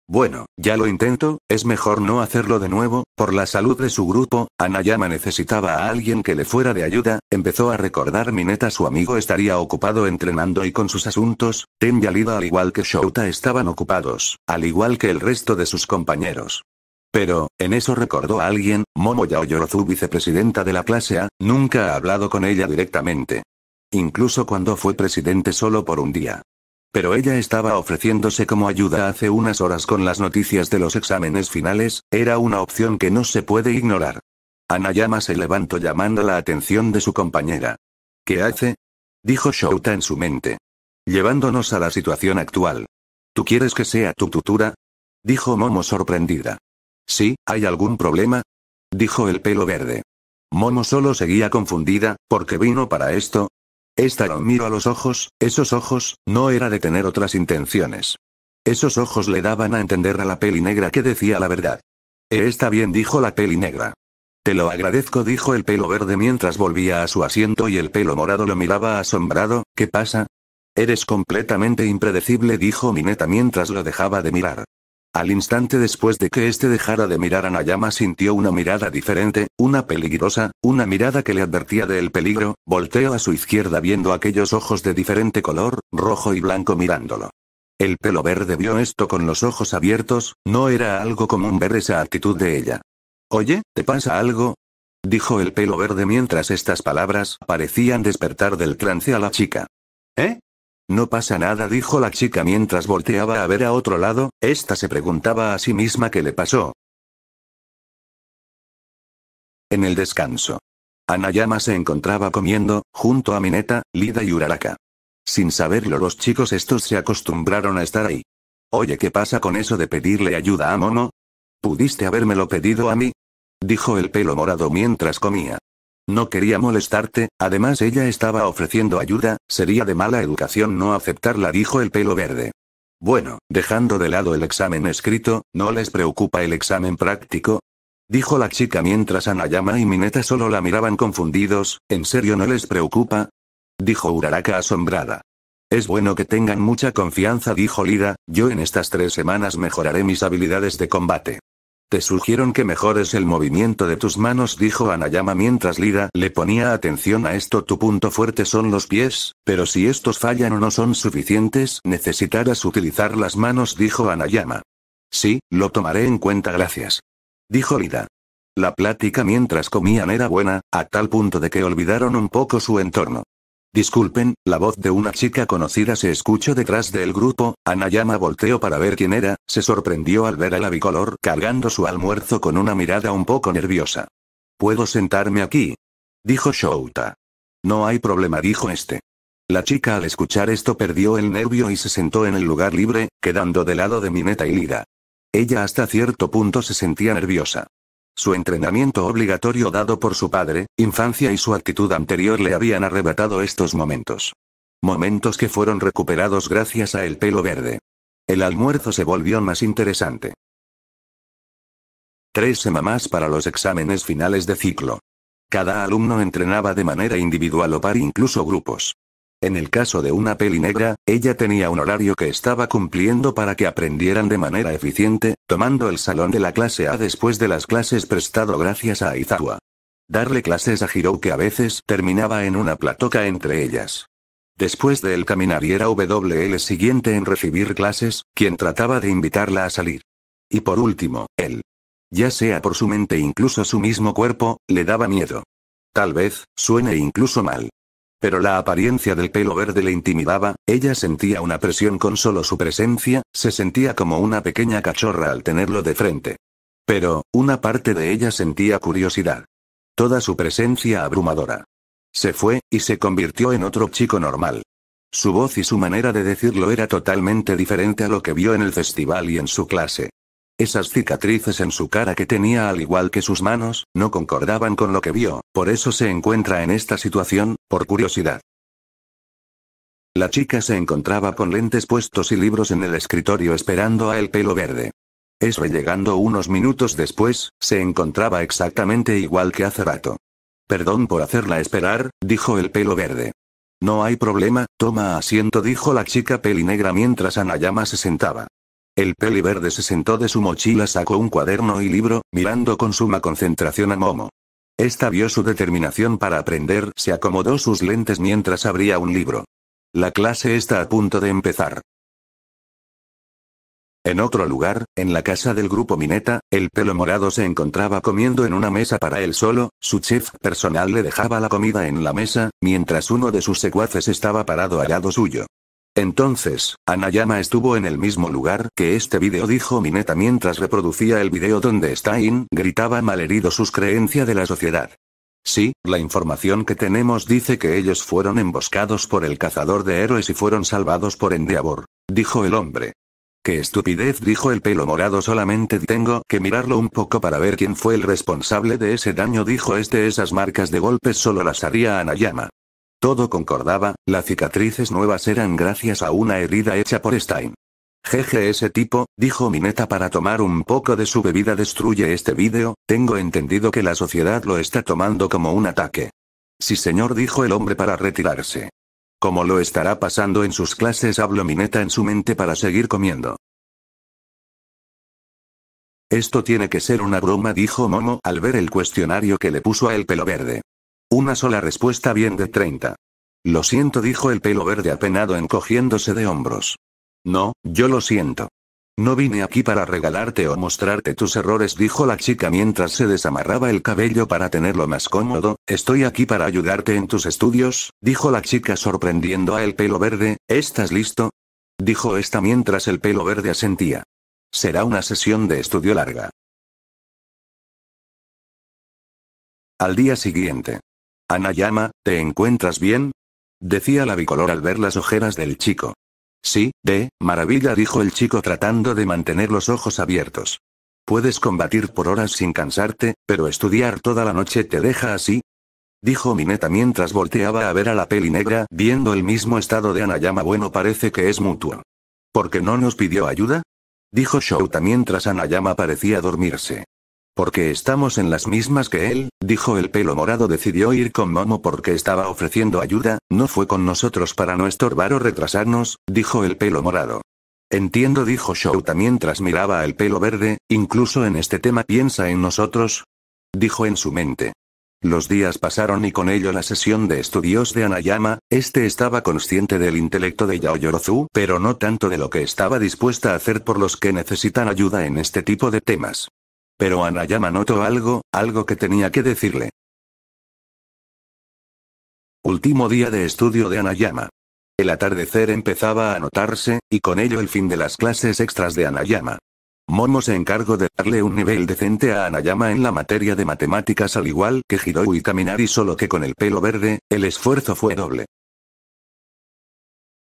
S1: bueno, ya lo intento, es mejor no hacerlo de nuevo, por la salud de su grupo, Anayama necesitaba a alguien que le fuera de ayuda, empezó a recordar Mineta su amigo estaría ocupado entrenando y con sus asuntos, Ten y al igual que Shouta estaban ocupados, al igual que el resto de sus compañeros. Pero, en eso recordó a alguien, Momoya Oyorozu vicepresidenta de la clase A, nunca ha hablado con ella directamente. Incluso cuando fue presidente solo por un día. Pero ella estaba ofreciéndose como ayuda hace unas horas con las noticias de los exámenes finales, era una opción que no se puede ignorar. Anayama se levantó llamando la atención de su compañera. ¿Qué hace? dijo Shouta en su mente. Llevándonos a la situación actual. ¿Tú quieres que sea tu tutora? dijo Momo sorprendida. ¿Sí, hay algún problema? dijo el pelo verde. Momo solo seguía confundida, porque vino para esto, esta lo miro a los ojos, esos ojos, no era de tener otras intenciones. Esos ojos le daban a entender a la peli negra que decía la verdad. Eh, está bien, dijo la peli negra. Te lo agradezco, dijo el pelo verde mientras volvía a su asiento y el pelo morado lo miraba asombrado, ¿qué pasa? Eres completamente impredecible, dijo Mineta mientras lo dejaba de mirar. Al instante después de que éste dejara de mirar a Nayama sintió una mirada diferente, una peligrosa, una mirada que le advertía del peligro, volteó a su izquierda viendo aquellos ojos de diferente color, rojo y blanco mirándolo. El pelo verde vio esto con los ojos abiertos, no era algo común ver esa actitud de ella. Oye, ¿te pasa algo? dijo el pelo verde mientras estas palabras parecían despertar del trance a la chica. ¿Eh? No pasa nada, dijo la chica mientras volteaba a ver a otro lado, esta se preguntaba a sí misma qué le pasó. En el descanso. Anayama se encontraba comiendo, junto a Mineta, Lida y Uraraka. Sin saberlo los chicos estos se acostumbraron a estar ahí. Oye, ¿qué pasa con eso de pedirle ayuda a Mono? ¿Pudiste habérmelo pedido a mí? Dijo el pelo morado mientras comía. No quería molestarte, además ella estaba ofreciendo ayuda, sería de mala educación no aceptarla, dijo el pelo verde. Bueno, dejando de lado el examen escrito, ¿no les preocupa el examen práctico? Dijo la chica mientras Anayama y Mineta solo la miraban confundidos, ¿en serio no les preocupa? Dijo Uraraka asombrada. Es bueno que tengan mucha confianza, dijo Lira, yo en estas tres semanas mejoraré mis habilidades de combate. Te sugieron que mejores el movimiento de tus manos, dijo Anayama mientras Lida le ponía atención a esto. Tu punto fuerte son los pies, pero si estos fallan o no son suficientes, necesitarás utilizar las manos, dijo Anayama. Sí, lo tomaré en cuenta, gracias. Dijo Lida. La plática mientras comían era buena, a tal punto de que olvidaron un poco su entorno. Disculpen, la voz de una chica conocida se escuchó detrás del grupo, Anayama volteó para ver quién era, se sorprendió al ver a la bicolor cargando su almuerzo con una mirada un poco nerviosa. ¿Puedo sentarme aquí? Dijo Shouta. No hay problema dijo este. La chica al escuchar esto perdió el nervio y se sentó en el lugar libre, quedando de lado de Mineta y Lida. Ella hasta cierto punto se sentía nerviosa. Su entrenamiento obligatorio dado por su padre, infancia y su actitud anterior le habían arrebatado estos momentos. Momentos que fueron recuperados gracias a el pelo verde. El almuerzo se volvió más interesante. Tres semanas para los exámenes finales de ciclo. Cada alumno entrenaba de manera individual o par incluso grupos. En el caso de una peli negra, ella tenía un horario que estaba cumpliendo para que aprendieran de manera eficiente, tomando el salón de la clase A después de las clases prestado gracias a Aizawa. Darle clases a Hiro que a veces terminaba en una platoca entre ellas. Después de el caminar y era WL siguiente en recibir clases, quien trataba de invitarla a salir. Y por último, él. Ya sea por su mente incluso su mismo cuerpo, le daba miedo. Tal vez, suene incluso mal. Pero la apariencia del pelo verde le intimidaba, ella sentía una presión con solo su presencia, se sentía como una pequeña cachorra al tenerlo de frente. Pero, una parte de ella sentía curiosidad. Toda su presencia abrumadora. Se fue, y se convirtió en otro chico normal. Su voz y su manera de decirlo era totalmente diferente a lo que vio en el festival y en su clase. Esas cicatrices en su cara que tenía al igual que sus manos, no concordaban con lo que vio, por eso se encuentra en esta situación, por curiosidad. La chica se encontraba con lentes puestos y libros en el escritorio esperando a el pelo verde. Es llegando unos minutos después, se encontraba exactamente igual que hace rato. Perdón por hacerla esperar, dijo el pelo verde. No hay problema, toma asiento, dijo la chica pelinegra mientras Anayama se sentaba. El peli verde se sentó de su mochila, sacó un cuaderno y libro, mirando con suma concentración a Momo. Esta vio su determinación para aprender, se acomodó sus lentes mientras abría un libro. La clase está a punto de empezar. En otro lugar, en la casa del grupo Mineta, el pelo morado se encontraba comiendo en una mesa para él solo, su chef personal le dejaba la comida en la mesa, mientras uno de sus secuaces estaba parado al lado suyo. Entonces, Anayama estuvo en el mismo lugar que este video dijo Mineta mientras reproducía el video donde Stein gritaba malherido sus creencias de la sociedad. Sí, la información que tenemos dice que ellos fueron emboscados por el cazador de héroes y fueron salvados por Endeavor, dijo el hombre. Qué estupidez dijo el pelo morado solamente tengo que mirarlo un poco para ver quién fue el responsable de ese daño dijo este esas marcas de golpes solo las haría Anayama. Todo concordaba, las cicatrices nuevas eran gracias a una herida hecha por Stein. Jeje ese tipo, dijo Mineta para tomar un poco de su bebida destruye este vídeo, tengo entendido que la sociedad lo está tomando como un ataque. Sí señor dijo el hombre para retirarse. Como lo estará pasando en sus clases habló Mineta en su mente para seguir comiendo. Esto tiene que ser una broma dijo Momo al ver el cuestionario que le puso a el pelo verde. Una sola respuesta bien de 30. Lo siento, dijo el pelo verde apenado encogiéndose de hombros. No, yo lo siento. No vine aquí para regalarte o mostrarte tus errores, dijo la chica mientras se desamarraba el cabello para tenerlo más cómodo, estoy aquí para ayudarte en tus estudios, dijo la chica sorprendiendo a el pelo verde, ¿estás listo? dijo esta mientras el pelo verde asentía. Será una sesión de estudio larga. Al día siguiente. Anayama, ¿te encuentras bien? Decía la bicolor al ver las ojeras del chico. Sí, de maravilla dijo el chico tratando de mantener los ojos abiertos. Puedes combatir por horas sin cansarte, pero estudiar toda la noche te deja así. Dijo Mineta mientras volteaba a ver a la peli negra, viendo el mismo estado de Anayama. Bueno, parece que es mutuo. ¿Por qué no nos pidió ayuda? Dijo Shouta mientras Anayama parecía dormirse. Porque estamos en las mismas que él, dijo el pelo morado decidió ir con Momo porque estaba ofreciendo ayuda, no fue con nosotros para no estorbar o retrasarnos, dijo el pelo morado. Entiendo dijo Shouta mientras miraba al pelo verde, incluso en este tema piensa en nosotros. Dijo en su mente. Los días pasaron y con ello la sesión de estudios de Anayama, este estaba consciente del intelecto de Yaoyorozu pero no tanto de lo que estaba dispuesta a hacer por los que necesitan ayuda en este tipo de temas. Pero Anayama notó algo, algo que tenía que decirle. Último día de estudio de Anayama. El atardecer empezaba a notarse, y con ello el fin de las clases extras de Anayama. Momo se encargó de darle un nivel decente a Anayama en la materia de matemáticas al igual que Hiroi y Kaminari solo que con el pelo verde, el esfuerzo fue doble.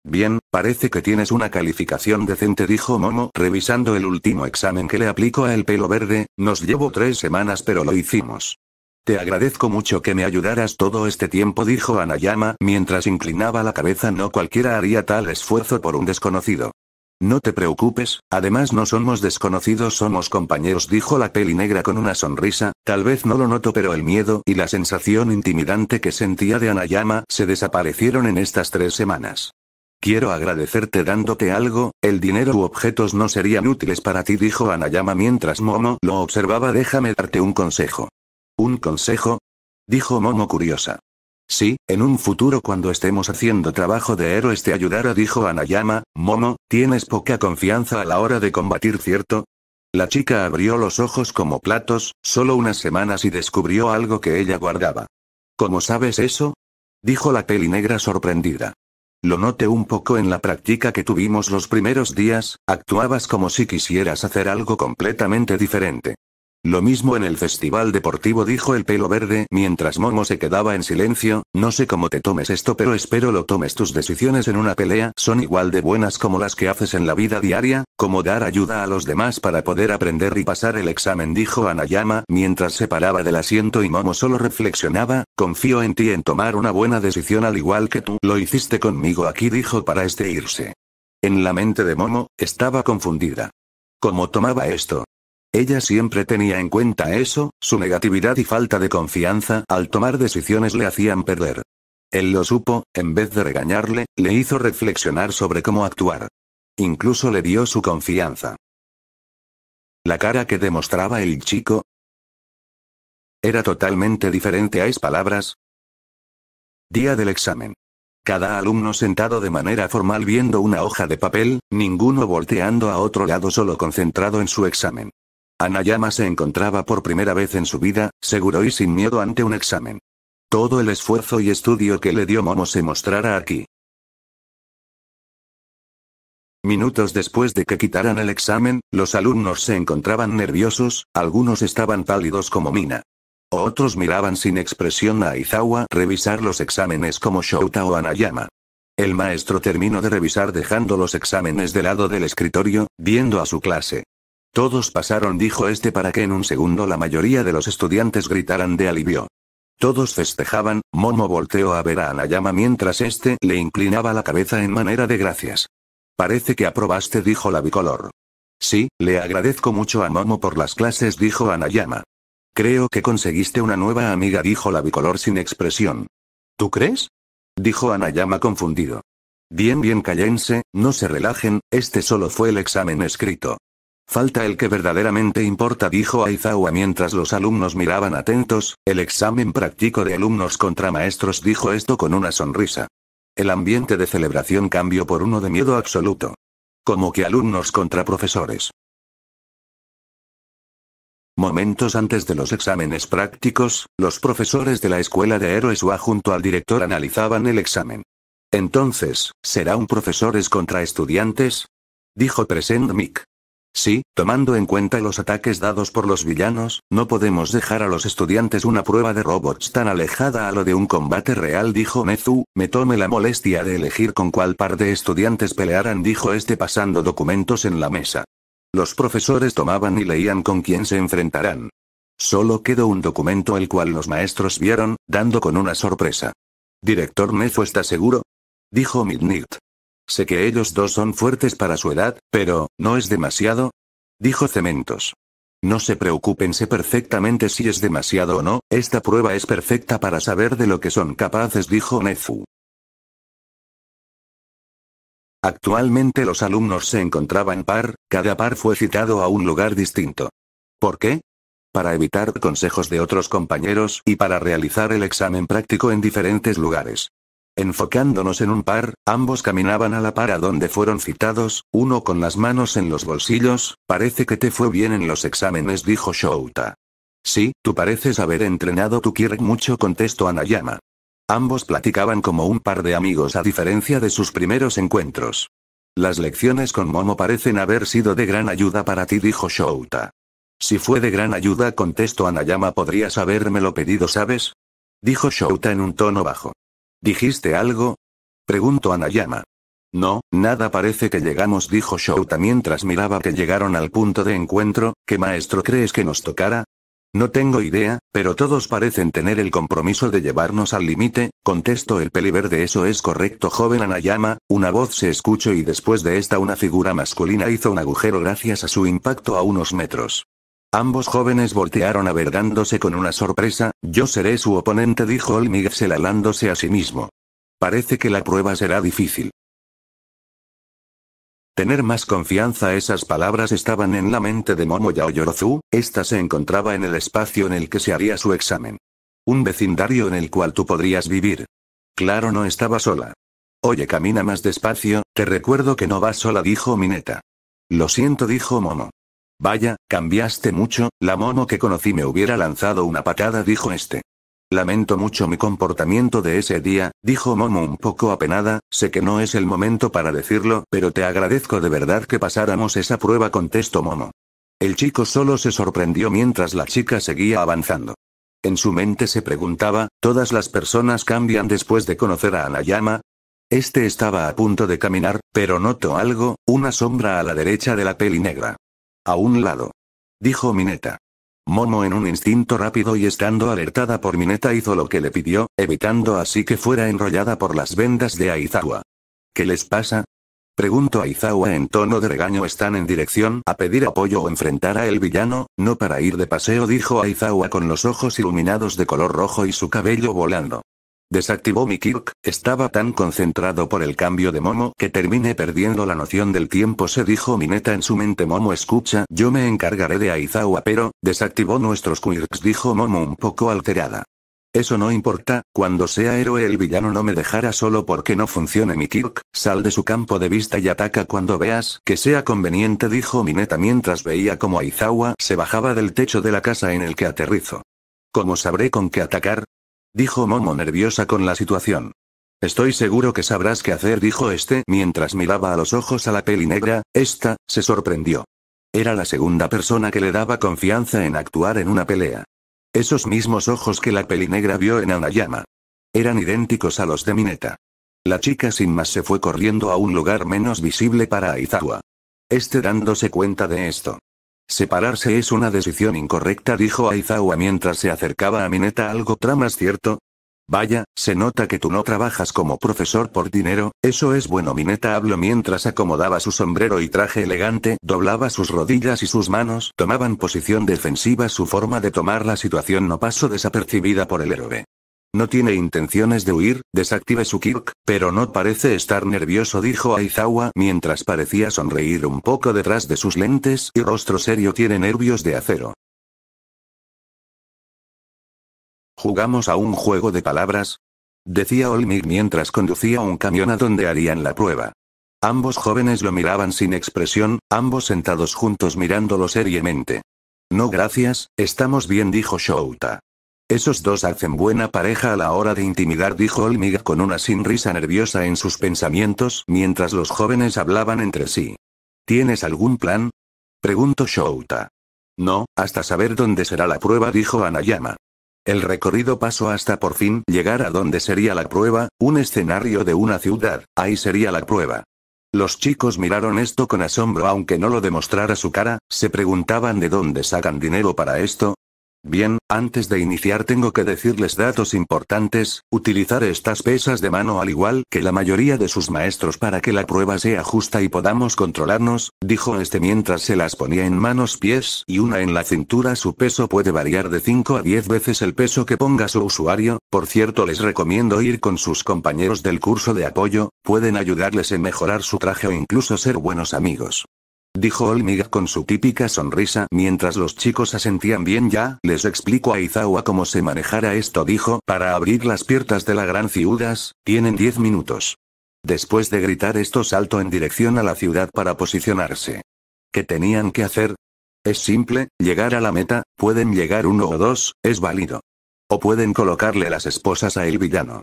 S1: Bien, parece que tienes una calificación decente, dijo Momo, revisando el último examen que le aplicó a el pelo verde, nos llevo tres semanas pero lo hicimos. Te agradezco mucho que me ayudaras todo este tiempo, dijo Anayama mientras inclinaba la cabeza, no cualquiera haría tal esfuerzo por un desconocido. No te preocupes, además no somos desconocidos, somos compañeros, dijo la peli negra con una sonrisa, tal vez no lo noto, pero el miedo y la sensación intimidante que sentía de Anayama se desaparecieron en estas tres semanas. Quiero agradecerte dándote algo, el dinero u objetos no serían útiles para ti, dijo Anayama mientras Momo lo observaba. Déjame darte un consejo. ¿Un consejo? dijo Momo curiosa. Sí, en un futuro cuando estemos haciendo trabajo de héroes te ayudará, dijo Anayama, Momo, tienes poca confianza a la hora de combatir, ¿cierto? La chica abrió los ojos como platos, solo unas semanas y descubrió algo que ella guardaba. ¿Cómo sabes eso? dijo la peli negra sorprendida. Lo noté un poco en la práctica que tuvimos los primeros días, actuabas como si quisieras hacer algo completamente diferente. Lo mismo en el festival deportivo dijo el pelo verde mientras Momo se quedaba en silencio, no sé cómo te tomes esto pero espero lo tomes tus decisiones en una pelea son igual de buenas como las que haces en la vida diaria, como dar ayuda a los demás para poder aprender y pasar el examen dijo Anayama mientras se paraba del asiento y Momo solo reflexionaba, confío en ti en tomar una buena decisión al igual que tú lo hiciste conmigo aquí dijo para este irse. En la mente de Momo, estaba confundida. ¿Cómo tomaba esto? Ella siempre tenía en cuenta eso, su negatividad y falta de confianza al tomar decisiones le hacían perder. Él lo supo, en vez de regañarle, le hizo reflexionar sobre cómo actuar. Incluso le dio su confianza. La cara que demostraba el chico era totalmente diferente a es palabras. Día del examen. Cada alumno sentado de manera formal viendo una hoja de papel, ninguno volteando a otro lado solo concentrado en su examen. Anayama se encontraba por primera vez en su vida, seguro y sin miedo ante un examen. Todo el esfuerzo y estudio que le dio Momo se mostrara aquí. Minutos después de que quitaran el examen, los alumnos se encontraban nerviosos, algunos estaban pálidos como Mina. Otros miraban sin expresión a Aizawa revisar los exámenes como Shouta o Anayama. El maestro terminó de revisar dejando los exámenes de lado del escritorio, viendo a su clase. Todos pasaron, dijo este para que en un segundo la mayoría de los estudiantes gritaran de alivio. Todos festejaban, Momo volteó a ver a Anayama mientras este le inclinaba la cabeza en manera de gracias. Parece que aprobaste, dijo la bicolor. Sí, le agradezco mucho a Momo por las clases, dijo Anayama. Creo que conseguiste una nueva amiga, dijo la bicolor sin expresión. ¿Tú crees? dijo Anayama confundido. Bien, bien, cállense, no se relajen, este solo fue el examen escrito. Falta el que verdaderamente importa, dijo Aizawa mientras los alumnos miraban atentos, el examen práctico de alumnos contra maestros dijo esto con una sonrisa. El ambiente de celebración cambió por uno de miedo absoluto. Como que alumnos contra profesores. Momentos antes de los exámenes prácticos, los profesores de la escuela de héroes UA junto al director analizaban el examen. Entonces, ¿será un profesores contra estudiantes? Dijo Present Mick. Sí, tomando en cuenta los ataques dados por los villanos, no podemos dejar a los estudiantes una prueba de robots tan alejada a lo de un combate real dijo Nezu, me tome la molestia de elegir con cuál par de estudiantes pelearán dijo este pasando documentos en la mesa. Los profesores tomaban y leían con quién se enfrentarán. Solo quedó un documento el cual los maestros vieron, dando con una sorpresa. Director Nezu está seguro, dijo Midnight. Sé que ellos dos son fuertes para su edad, pero, ¿no es demasiado? Dijo Cementos. No se preocupen, perfectamente si es demasiado o no, esta prueba es perfecta para saber de lo que son capaces, dijo Nefu. Actualmente los alumnos se encontraban par, cada par fue citado a un lugar distinto. ¿Por qué? Para evitar consejos de otros compañeros y para realizar el examen práctico en diferentes lugares. Enfocándonos en un par, ambos caminaban a la par a donde fueron citados, uno con las manos en los bolsillos, parece que te fue bien en los exámenes dijo Shouta. Sí, tú pareces haber entrenado tu Kirk mucho contestó Anayama. Ambos platicaban como un par de amigos a diferencia de sus primeros encuentros. Las lecciones con Momo parecen haber sido de gran ayuda para ti dijo Shouta. Si fue de gran ayuda contestó Anayama podrías habérmelo pedido sabes? Dijo Shouta en un tono bajo. ¿Dijiste algo? Preguntó Anayama. No, nada parece que llegamos, dijo Shota mientras miraba que llegaron al punto de encuentro, ¿qué maestro crees que nos tocara? No tengo idea, pero todos parecen tener el compromiso de llevarnos al límite, contestó el peliverde. Eso es correcto, joven Anayama, una voz se escuchó y después de esta una figura masculina hizo un agujero gracias a su impacto a unos metros. Ambos jóvenes voltearon a con una sorpresa, yo seré su oponente dijo Olmig alándose a sí mismo. Parece que la prueba será difícil. Tener más confianza esas palabras estaban en la mente de Momoya Oyorozu, esta se encontraba en el espacio en el que se haría su examen. Un vecindario en el cual tú podrías vivir. Claro no estaba sola. Oye camina más despacio, te recuerdo que no vas sola dijo Mineta. Lo siento dijo Momo. Vaya, cambiaste mucho, la momo que conocí me hubiera lanzado una patada, dijo este. Lamento mucho mi comportamiento de ese día, dijo Momo un poco apenada, sé que no es el momento para decirlo, pero te agradezco de verdad que pasáramos esa prueba, contestó Momo. El chico solo se sorprendió mientras la chica seguía avanzando. En su mente se preguntaba, ¿todas las personas cambian después de conocer a Anayama? Este estaba a punto de caminar, pero notó algo, una sombra a la derecha de la peli negra. A un lado. Dijo Mineta. Momo en un instinto rápido y estando alertada por Mineta hizo lo que le pidió, evitando así que fuera enrollada por las vendas de Aizawa. ¿Qué les pasa? Preguntó Aizawa en tono de regaño. Están en dirección a pedir apoyo o enfrentar a el villano, no para ir de paseo, dijo Aizawa con los ojos iluminados de color rojo y su cabello volando. Desactivó mi Kirk, estaba tan concentrado por el cambio de Momo que terminé perdiendo la noción del tiempo se dijo Mineta en su mente Momo escucha yo me encargaré de Aizawa pero, desactivó nuestros Quirks dijo Momo un poco alterada. Eso no importa, cuando sea héroe el villano no me dejará solo porque no funcione mi Kirk, sal de su campo de vista y ataca cuando veas que sea conveniente dijo Mineta mientras veía como Aizawa se bajaba del techo de la casa en el que aterrizó. como sabré con qué atacar? dijo Momo nerviosa con la situación. Estoy seguro que sabrás qué hacer, dijo este mientras miraba a los ojos a la peli negra, esta, se sorprendió. Era la segunda persona que le daba confianza en actuar en una pelea. Esos mismos ojos que la peli negra vio en Anayama. Eran idénticos a los de Mineta. La chica sin más se fue corriendo a un lugar menos visible para Aizawa. Este dándose cuenta de esto. Separarse es una decisión incorrecta, dijo Aizawa mientras se acercaba a Mineta algo tramas cierto. Vaya, se nota que tú no trabajas como profesor por dinero, eso es bueno. Mineta habló mientras acomodaba su sombrero y traje elegante, doblaba sus rodillas y sus manos, tomaban posición defensiva. Su forma de tomar la situación no pasó desapercibida por el héroe. No tiene intenciones de huir, desactive su Kirk, pero no parece estar nervioso, dijo Aizawa mientras parecía sonreír un poco detrás de sus lentes y rostro serio tiene nervios de acero. ¿Jugamos a un juego de palabras? Decía Olmig mientras conducía un camión a donde harían la prueba. Ambos jóvenes lo miraban sin expresión, ambos sentados juntos mirándolo seriamente. No gracias, estamos bien dijo Shouta. Esos dos hacen buena pareja a la hora de intimidar, dijo Olmiga con una sinrisa nerviosa en sus pensamientos mientras los jóvenes hablaban entre sí. ¿Tienes algún plan? preguntó Shouta. No, hasta saber dónde será la prueba, dijo Anayama. El recorrido pasó hasta por fin llegar a donde sería la prueba, un escenario de una ciudad, ahí sería la prueba. Los chicos miraron esto con asombro aunque no lo demostrara su cara, se preguntaban de dónde sacan dinero para esto, Bien, antes de iniciar tengo que decirles datos importantes, utilizar estas pesas de mano al igual que la mayoría de sus maestros para que la prueba sea justa y podamos controlarnos, dijo este mientras se las ponía en manos pies y una en la cintura su peso puede variar de 5 a 10 veces el peso que ponga su usuario, por cierto les recomiendo ir con sus compañeros del curso de apoyo, pueden ayudarles en mejorar su traje o incluso ser buenos amigos dijo Olmiga con su típica sonrisa mientras los chicos asentían bien ya, les explico a Izawa cómo se manejara esto dijo, para abrir las puertas de la gran ciudad, tienen 10 minutos. Después de gritar esto salto en dirección a la ciudad para posicionarse. ¿Qué tenían que hacer? Es simple, llegar a la meta, pueden llegar uno o dos, es válido. O pueden colocarle las esposas a el villano.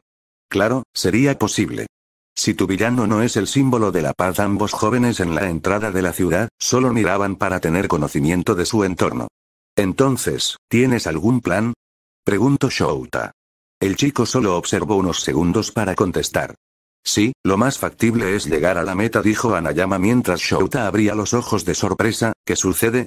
S1: Claro, sería posible. Si tu villano no es el símbolo de la paz, ambos jóvenes en la entrada de la ciudad, solo miraban para tener conocimiento de su entorno. Entonces, ¿tienes algún plan? Preguntó Shouta. El chico solo observó unos segundos para contestar. Sí, lo más factible es llegar a la meta, dijo Anayama mientras Shouta abría los ojos de sorpresa, ¿qué sucede?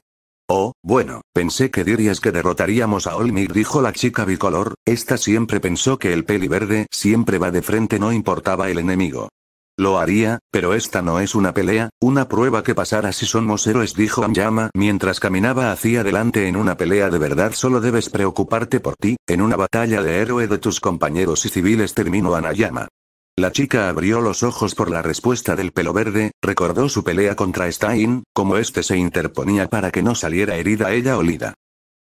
S1: Oh, bueno, pensé que dirías que derrotaríamos a Olmir, dijo la chica bicolor, esta siempre pensó que el peli verde siempre va de frente no importaba el enemigo. Lo haría, pero esta no es una pelea, una prueba que pasara si somos héroes dijo Anayama mientras caminaba hacia adelante en una pelea de verdad solo debes preocuparte por ti, en una batalla de héroe de tus compañeros y civiles terminó Anayama. La chica abrió los ojos por la respuesta del pelo verde, recordó su pelea contra Stein, como este se interponía para que no saliera herida ella olida.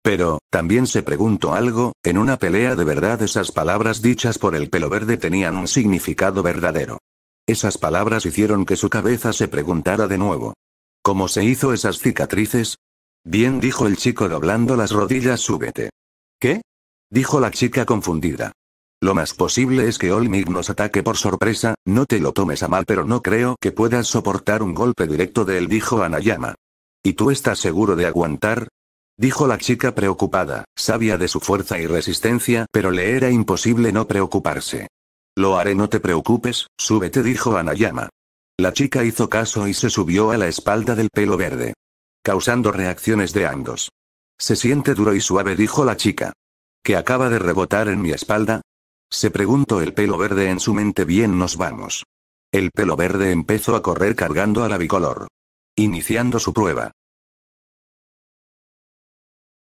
S1: Pero, también se preguntó algo, en una pelea de verdad esas palabras dichas por el pelo verde tenían un significado verdadero. Esas palabras hicieron que su cabeza se preguntara de nuevo. ¿Cómo se hizo esas cicatrices? Bien dijo el chico doblando las rodillas súbete. ¿Qué? dijo la chica confundida. Lo más posible es que Olmig nos ataque por sorpresa, no te lo tomes a mal pero no creo que puedas soportar un golpe directo de él dijo Anayama. ¿Y tú estás seguro de aguantar? Dijo la chica preocupada, sabia de su fuerza y resistencia pero le era imposible no preocuparse. Lo haré no te preocupes, súbete dijo Anayama. La chica hizo caso y se subió a la espalda del pelo verde. Causando reacciones de ambos. Se siente duro y suave dijo la chica. ¿Que acaba de rebotar en mi espalda? Se preguntó el pelo verde en su mente bien nos vamos. El pelo verde empezó a correr cargando a la bicolor. Iniciando su prueba.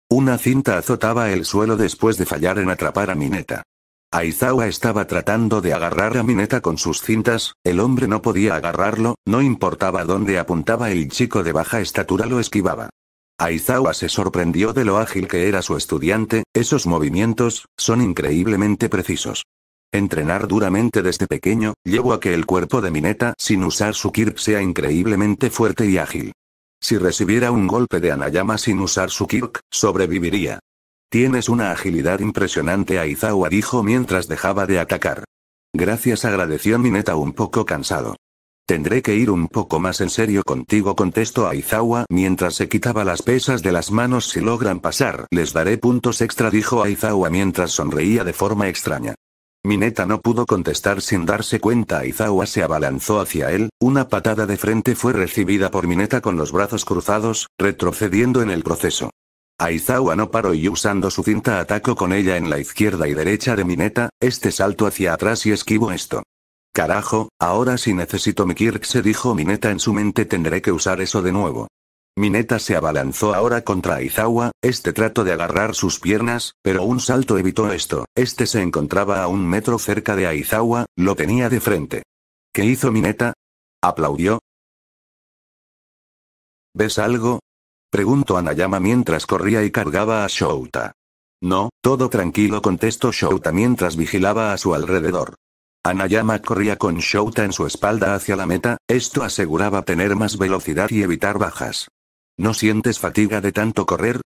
S1: Una cinta azotaba el suelo después de fallar en atrapar a Mineta. Aizawa estaba tratando de agarrar a Mineta con sus cintas, el hombre no podía agarrarlo, no importaba dónde apuntaba el chico de baja estatura lo esquivaba. Aizawa se sorprendió de lo ágil que era su estudiante, esos movimientos, son increíblemente precisos. Entrenar duramente desde pequeño, llevó a que el cuerpo de Mineta sin usar su Kirk sea increíblemente fuerte y ágil. Si recibiera un golpe de Anayama sin usar su kirk, sobreviviría. Tienes una agilidad impresionante, Aizawa dijo mientras dejaba de atacar. Gracias, agradeció Mineta un poco cansado. Tendré que ir un poco más en serio contigo contestó Aizawa mientras se quitaba las pesas de las manos si logran pasar. Les daré puntos extra dijo Aizawa mientras sonreía de forma extraña. Mineta no pudo contestar sin darse cuenta Aizawa se abalanzó hacia él, una patada de frente fue recibida por Mineta con los brazos cruzados, retrocediendo en el proceso. Aizawa no paró y usando su cinta atacó con ella en la izquierda y derecha de Mineta, este salto hacia atrás y esquivo esto. Carajo, ahora si necesito mi Kirk se dijo Mineta en su mente tendré que usar eso de nuevo. Mineta se abalanzó ahora contra Aizawa, este trato de agarrar sus piernas, pero un salto evitó esto, este se encontraba a un metro cerca de Aizawa, lo tenía de frente. ¿Qué hizo Mineta? Aplaudió. ¿Ves algo? Preguntó Anayama mientras corría y cargaba a Shouta. No, todo tranquilo contestó Shouta mientras vigilaba a su alrededor. Anayama corría con Shouta en su espalda hacia la meta, esto aseguraba tener más velocidad y evitar bajas. ¿No sientes fatiga de tanto correr?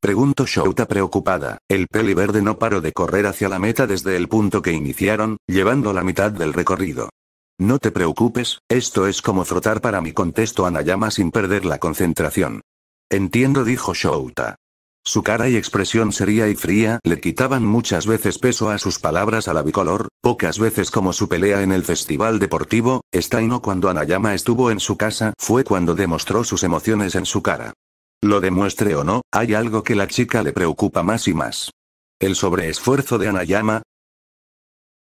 S1: Preguntó Shouta preocupada. El peli verde no paró de correr hacia la meta desde el punto que iniciaron, llevando la mitad del recorrido. No te preocupes, esto es como frotar para mi contestó Anayama sin perder la concentración. Entiendo dijo Shouta. Su cara y expresión seria y fría le quitaban muchas veces peso a sus palabras a la bicolor, pocas veces como su pelea en el festival deportivo, está y no cuando Anayama estuvo en su casa fue cuando demostró sus emociones en su cara. Lo demuestre o no, hay algo que la chica le preocupa más y más. El sobreesfuerzo de Anayama.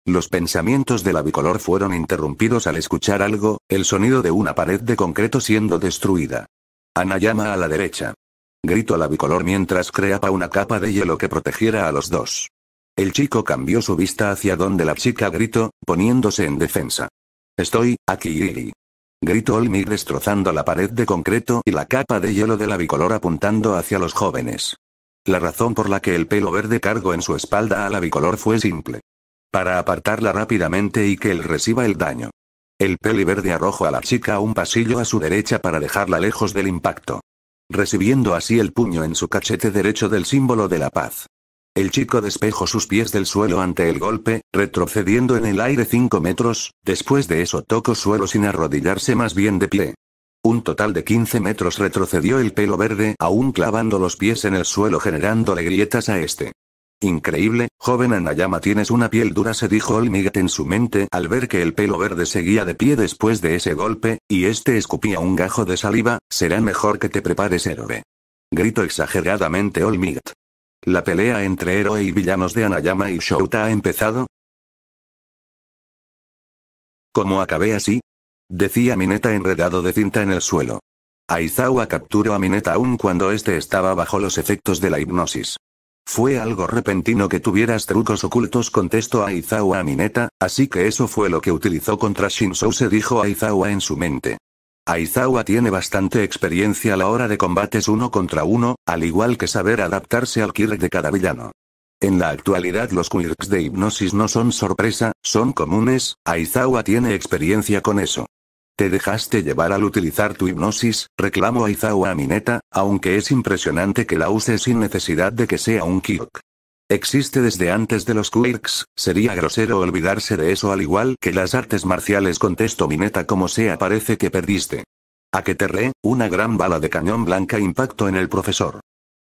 S1: Los pensamientos de la bicolor fueron interrumpidos al escuchar algo, el sonido de una pared de concreto siendo destruida. Anayama a la derecha gritó la bicolor mientras creaba una capa de hielo que protegiera a los dos. El chico cambió su vista hacia donde la chica gritó, poniéndose en defensa. Estoy, aquí. Gritó Olmi destrozando la pared de concreto y la capa de hielo de la bicolor apuntando hacia los jóvenes. La razón por la que el pelo verde cargó en su espalda a la bicolor fue simple. Para apartarla rápidamente y que él reciba el daño. El peli verde arrojó a la chica a un pasillo a su derecha para dejarla lejos del impacto recibiendo así el puño en su cachete derecho del símbolo de la paz. El chico despejó sus pies del suelo ante el golpe, retrocediendo en el aire 5 metros, después de eso tocó suelo sin arrodillarse más bien de pie. Un total de 15 metros retrocedió el pelo verde, aún clavando los pies en el suelo generándole grietas a este. Increíble, joven Anayama tienes una piel dura se dijo Olmigat en su mente al ver que el pelo verde seguía de pie después de ese golpe, y este escupía un gajo de saliva, será mejor que te prepares héroe. Grito exageradamente Olmigat. La pelea entre héroe y villanos de Anayama y Shouta ha empezado. ¿Cómo acabé así? Decía Mineta enredado de cinta en el suelo. Aizawa capturó a Mineta aún cuando este estaba bajo los efectos de la hipnosis. Fue algo repentino que tuvieras trucos ocultos, contestó Aizawa a Mineta, así que eso fue lo que utilizó contra Shinsou, se dijo Aizawa en su mente. Aizawa tiene bastante experiencia a la hora de combates uno contra uno, al igual que saber adaptarse al Kirk de cada villano. En la actualidad los quirks de hipnosis no son sorpresa, son comunes, Aizawa tiene experiencia con eso. Te dejaste llevar al utilizar tu hipnosis, reclamo Aizawa a Mineta, aunque es impresionante que la use sin necesidad de que sea un Kyok. Existe desde antes de los Quirks, sería grosero olvidarse de eso al igual que las artes marciales contestó Mineta como sea parece que perdiste. A que te re, una gran bala de cañón blanca impactó en el profesor.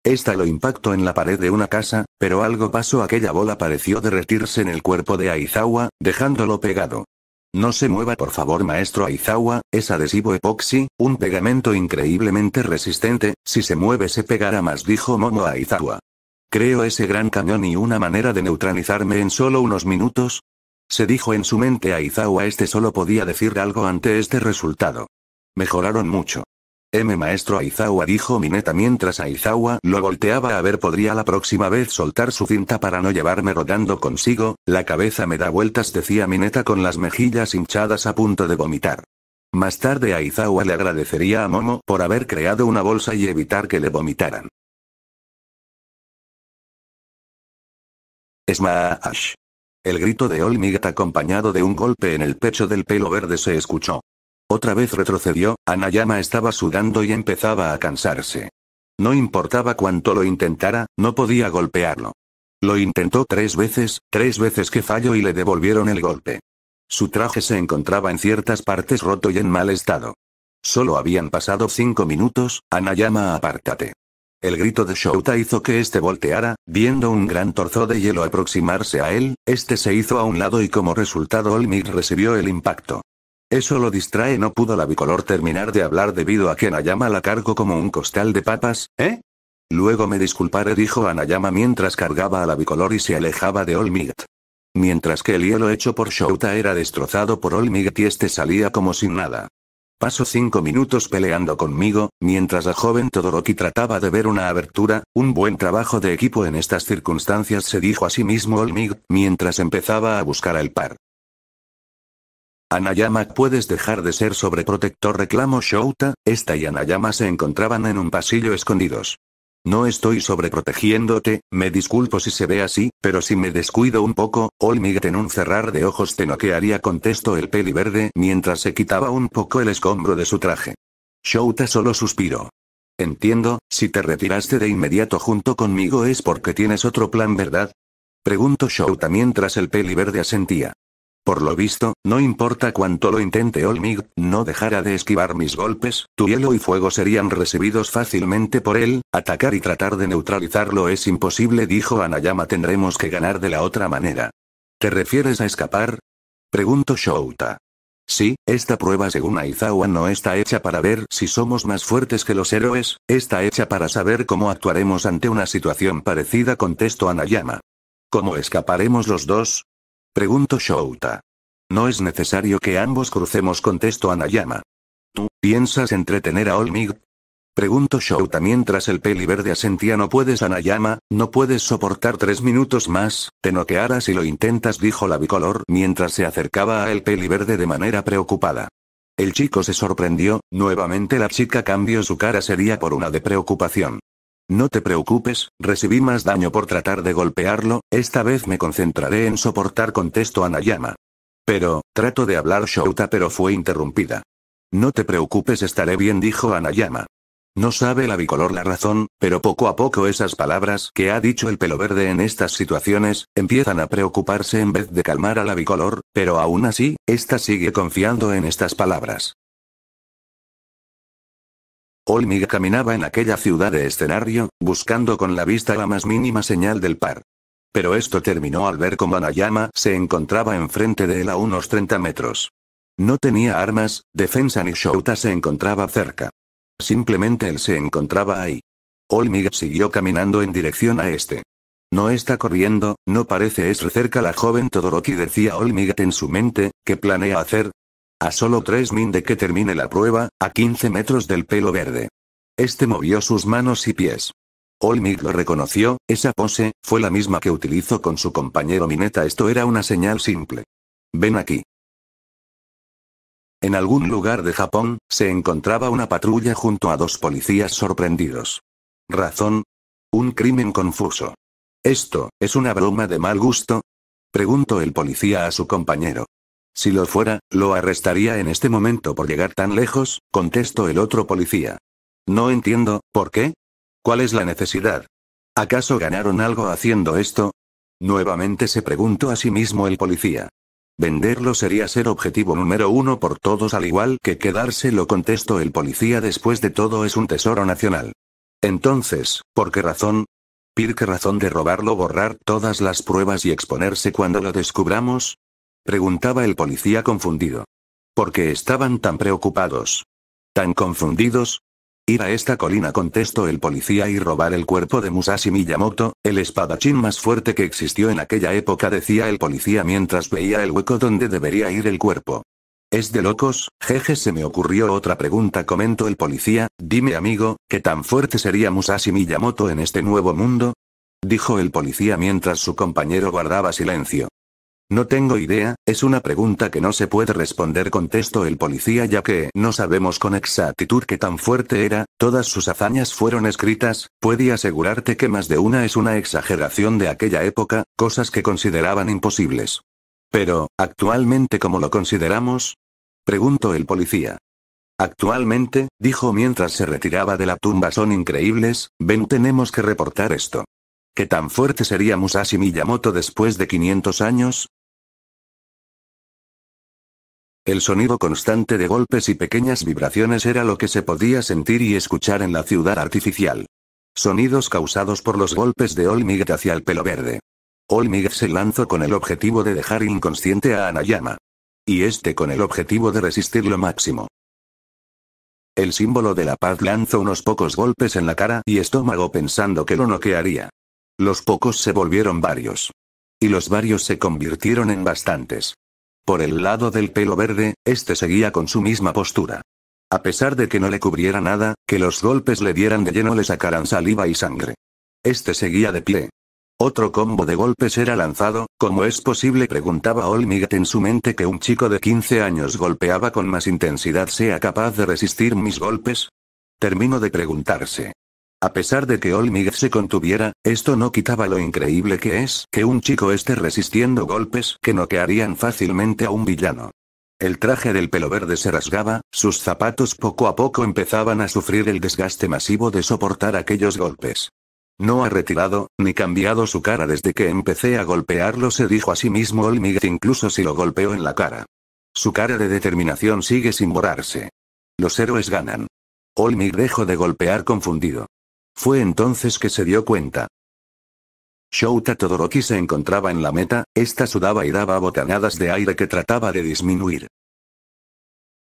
S1: Esta lo impactó en la pared de una casa, pero algo pasó aquella bola pareció derretirse en el cuerpo de Aizawa, dejándolo pegado. No se mueva por favor maestro Aizawa, es adhesivo epoxi, un pegamento increíblemente resistente, si se mueve se pegará más dijo Momo Aizawa. Creo ese gran cañón y una manera de neutralizarme en solo unos minutos. Se dijo en su mente Aizawa este solo podía decir algo ante este resultado. Mejoraron mucho. M. Maestro Aizawa dijo Mineta mientras Aizawa lo volteaba a ver podría la próxima vez soltar su cinta para no llevarme rodando consigo, la cabeza me da vueltas decía Mineta con las mejillas hinchadas a punto de vomitar. Más tarde Aizawa le agradecería a Momo por haber creado una bolsa y evitar que le vomitaran. Smash. El grito de Olmigat acompañado de un golpe en el pecho del pelo verde se escuchó. Otra vez retrocedió, Anayama estaba sudando y empezaba a cansarse. No importaba cuánto lo intentara, no podía golpearlo. Lo intentó tres veces, tres veces que falló y le devolvieron el golpe. Su traje se encontraba en ciertas partes roto y en mal estado. Solo habían pasado cinco minutos, Anayama apártate. El grito de Shouta hizo que este volteara, viendo un gran torzo de hielo aproximarse a él, este se hizo a un lado y como resultado Olmir recibió el impacto. Eso lo distrae. No pudo la bicolor terminar de hablar debido a que Nayama la cargó como un costal de papas, ¿eh? Luego me disculparé, dijo Anayama mientras cargaba a la bicolor y se alejaba de All Mientras que el hielo hecho por Shouta era destrozado por All y este salía como sin nada. Paso cinco minutos peleando conmigo, mientras la joven Todoroki trataba de ver una abertura, un buen trabajo de equipo en estas circunstancias se dijo a sí mismo Olmig, mientras empezaba a buscar al par. Anayama, puedes dejar de ser sobreprotector, reclamo Shouta, esta y Anayama se encontraban en un pasillo escondidos. No estoy sobreprotegiéndote, me disculpo si se ve así, pero si me descuido un poco, Olmig en un cerrar de ojos te noquearía, contestó el peli verde mientras se quitaba un poco el escombro de su traje. Shouta solo suspiró. Entiendo, si te retiraste de inmediato junto conmigo es porque tienes otro plan, ¿verdad? Preguntó Shouta mientras el peli verde asentía. Por lo visto, no importa cuánto lo intente Olmig, no dejará de esquivar mis golpes, tu hielo y fuego serían recibidos fácilmente por él, atacar y tratar de neutralizarlo es imposible dijo Anayama tendremos que ganar de la otra manera. ¿Te refieres a escapar? Pregunto Shouta. Sí, esta prueba según Aizawa no está hecha para ver si somos más fuertes que los héroes, está hecha para saber cómo actuaremos ante una situación parecida contestó Anayama. ¿Cómo escaparemos los dos? Pregunto Shouta. No es necesario que ambos crucemos, contesto Anayama. ¿Tú piensas entretener a Olmig? Pregunto Shouta mientras el peli verde asentía no puedes Anayama, no puedes soportar tres minutos más, te noquearás y lo intentas dijo la bicolor mientras se acercaba a el peli verde de manera preocupada. El chico se sorprendió, nuevamente la chica cambió su cara seria por una de preocupación. No te preocupes, recibí más daño por tratar de golpearlo, esta vez me concentraré en soportar a Anayama. Pero, trato de hablar Shouta pero fue interrumpida. No te preocupes estaré bien dijo Anayama. No sabe la bicolor la razón, pero poco a poco esas palabras que ha dicho el pelo verde en estas situaciones, empiezan a preocuparse en vez de calmar a la bicolor, pero aún así, esta sigue confiando en estas palabras. Olmig caminaba en aquella ciudad de escenario, buscando con la vista la más mínima señal del par. Pero esto terminó al ver cómo Anayama se encontraba enfrente de él a unos 30 metros. No tenía armas, defensa ni Shouta se encontraba cerca. Simplemente él se encontraba ahí. Olmig siguió caminando en dirección a este. No está corriendo, no parece es cerca la joven Todoroki decía Olmig en su mente, ¿qué planea hacer? A solo tres min de que termine la prueba, a 15 metros del pelo verde. Este movió sus manos y pies. Olmig lo reconoció, esa pose, fue la misma que utilizó con su compañero Mineta. Esto era una señal simple. Ven aquí. En algún lugar de Japón, se encontraba una patrulla junto a dos policías sorprendidos. ¿Razón? Un crimen confuso. ¿Esto, es una broma de mal gusto? Preguntó el policía a su compañero. Si lo fuera, lo arrestaría en este momento por llegar tan lejos, contestó el otro policía. No entiendo, ¿por qué? ¿Cuál es la necesidad? ¿Acaso ganaron algo haciendo esto? Nuevamente se preguntó a sí mismo el policía. Venderlo sería ser objetivo número uno por todos al igual que quedárselo, contestó el policía después de todo es un tesoro nacional. Entonces, ¿por qué razón? ¿Pir qué razón de robarlo, borrar todas las pruebas y exponerse cuando lo descubramos? preguntaba el policía confundido. ¿Por qué estaban tan preocupados? ¿Tan confundidos? Ir a esta colina contestó el policía y robar el cuerpo de Musashi Miyamoto, el espadachín más fuerte que existió en aquella época decía el policía mientras veía el hueco donde debería ir el cuerpo. Es de locos, jeje se me ocurrió otra pregunta comentó el policía, dime amigo, ¿qué tan fuerte sería Musashi Miyamoto en este nuevo mundo? Dijo el policía mientras su compañero guardaba silencio. No tengo idea, es una pregunta que no se puede responder contestó el policía ya que no sabemos con exactitud qué tan fuerte era, todas sus hazañas fueron escritas, puede asegurarte que más de una es una exageración de aquella época, cosas que consideraban imposibles. Pero, ¿actualmente cómo lo consideramos? Preguntó el policía. Actualmente, dijo mientras se retiraba de la tumba son increíbles, ven tenemos que reportar esto. ¿Qué tan fuerte sería Musashi Miyamoto después de 500 años? El sonido constante de golpes y pequeñas vibraciones era lo que se podía sentir y escuchar en la ciudad artificial. Sonidos causados por los golpes de Olmig hacia el pelo verde. Olmig se lanzó con el objetivo de dejar inconsciente a Anayama. Y este con el objetivo de resistir lo máximo. El símbolo de la paz lanzó unos pocos golpes en la cara y estómago pensando que lo noquearía. Los pocos se volvieron varios. Y los varios se convirtieron en bastantes. Por el lado del pelo verde, este seguía con su misma postura. A pesar de que no le cubriera nada, que los golpes le dieran de lleno le sacaran saliva y sangre. Este seguía de pie. Otro combo de golpes era lanzado, ¿cómo es posible? preguntaba Olmigat en su mente que un chico de 15 años golpeaba con más intensidad sea capaz de resistir mis golpes. Termino de preguntarse. A pesar de que Olmig se contuviera, esto no quitaba lo increíble que es que un chico esté resistiendo golpes que no noquearían fácilmente a un villano. El traje del pelo verde se rasgaba, sus zapatos poco a poco empezaban a sufrir el desgaste masivo de soportar aquellos golpes. No ha retirado, ni cambiado su cara desde que empecé a golpearlo, se dijo a sí mismo Olmig incluso si lo golpeó en la cara. Su cara de determinación sigue sin borrarse. Los héroes ganan. Olmig dejó de golpear confundido. Fue entonces que se dio cuenta. Shouta Todoroki se encontraba en la meta, esta sudaba y daba botanadas de aire que trataba de disminuir.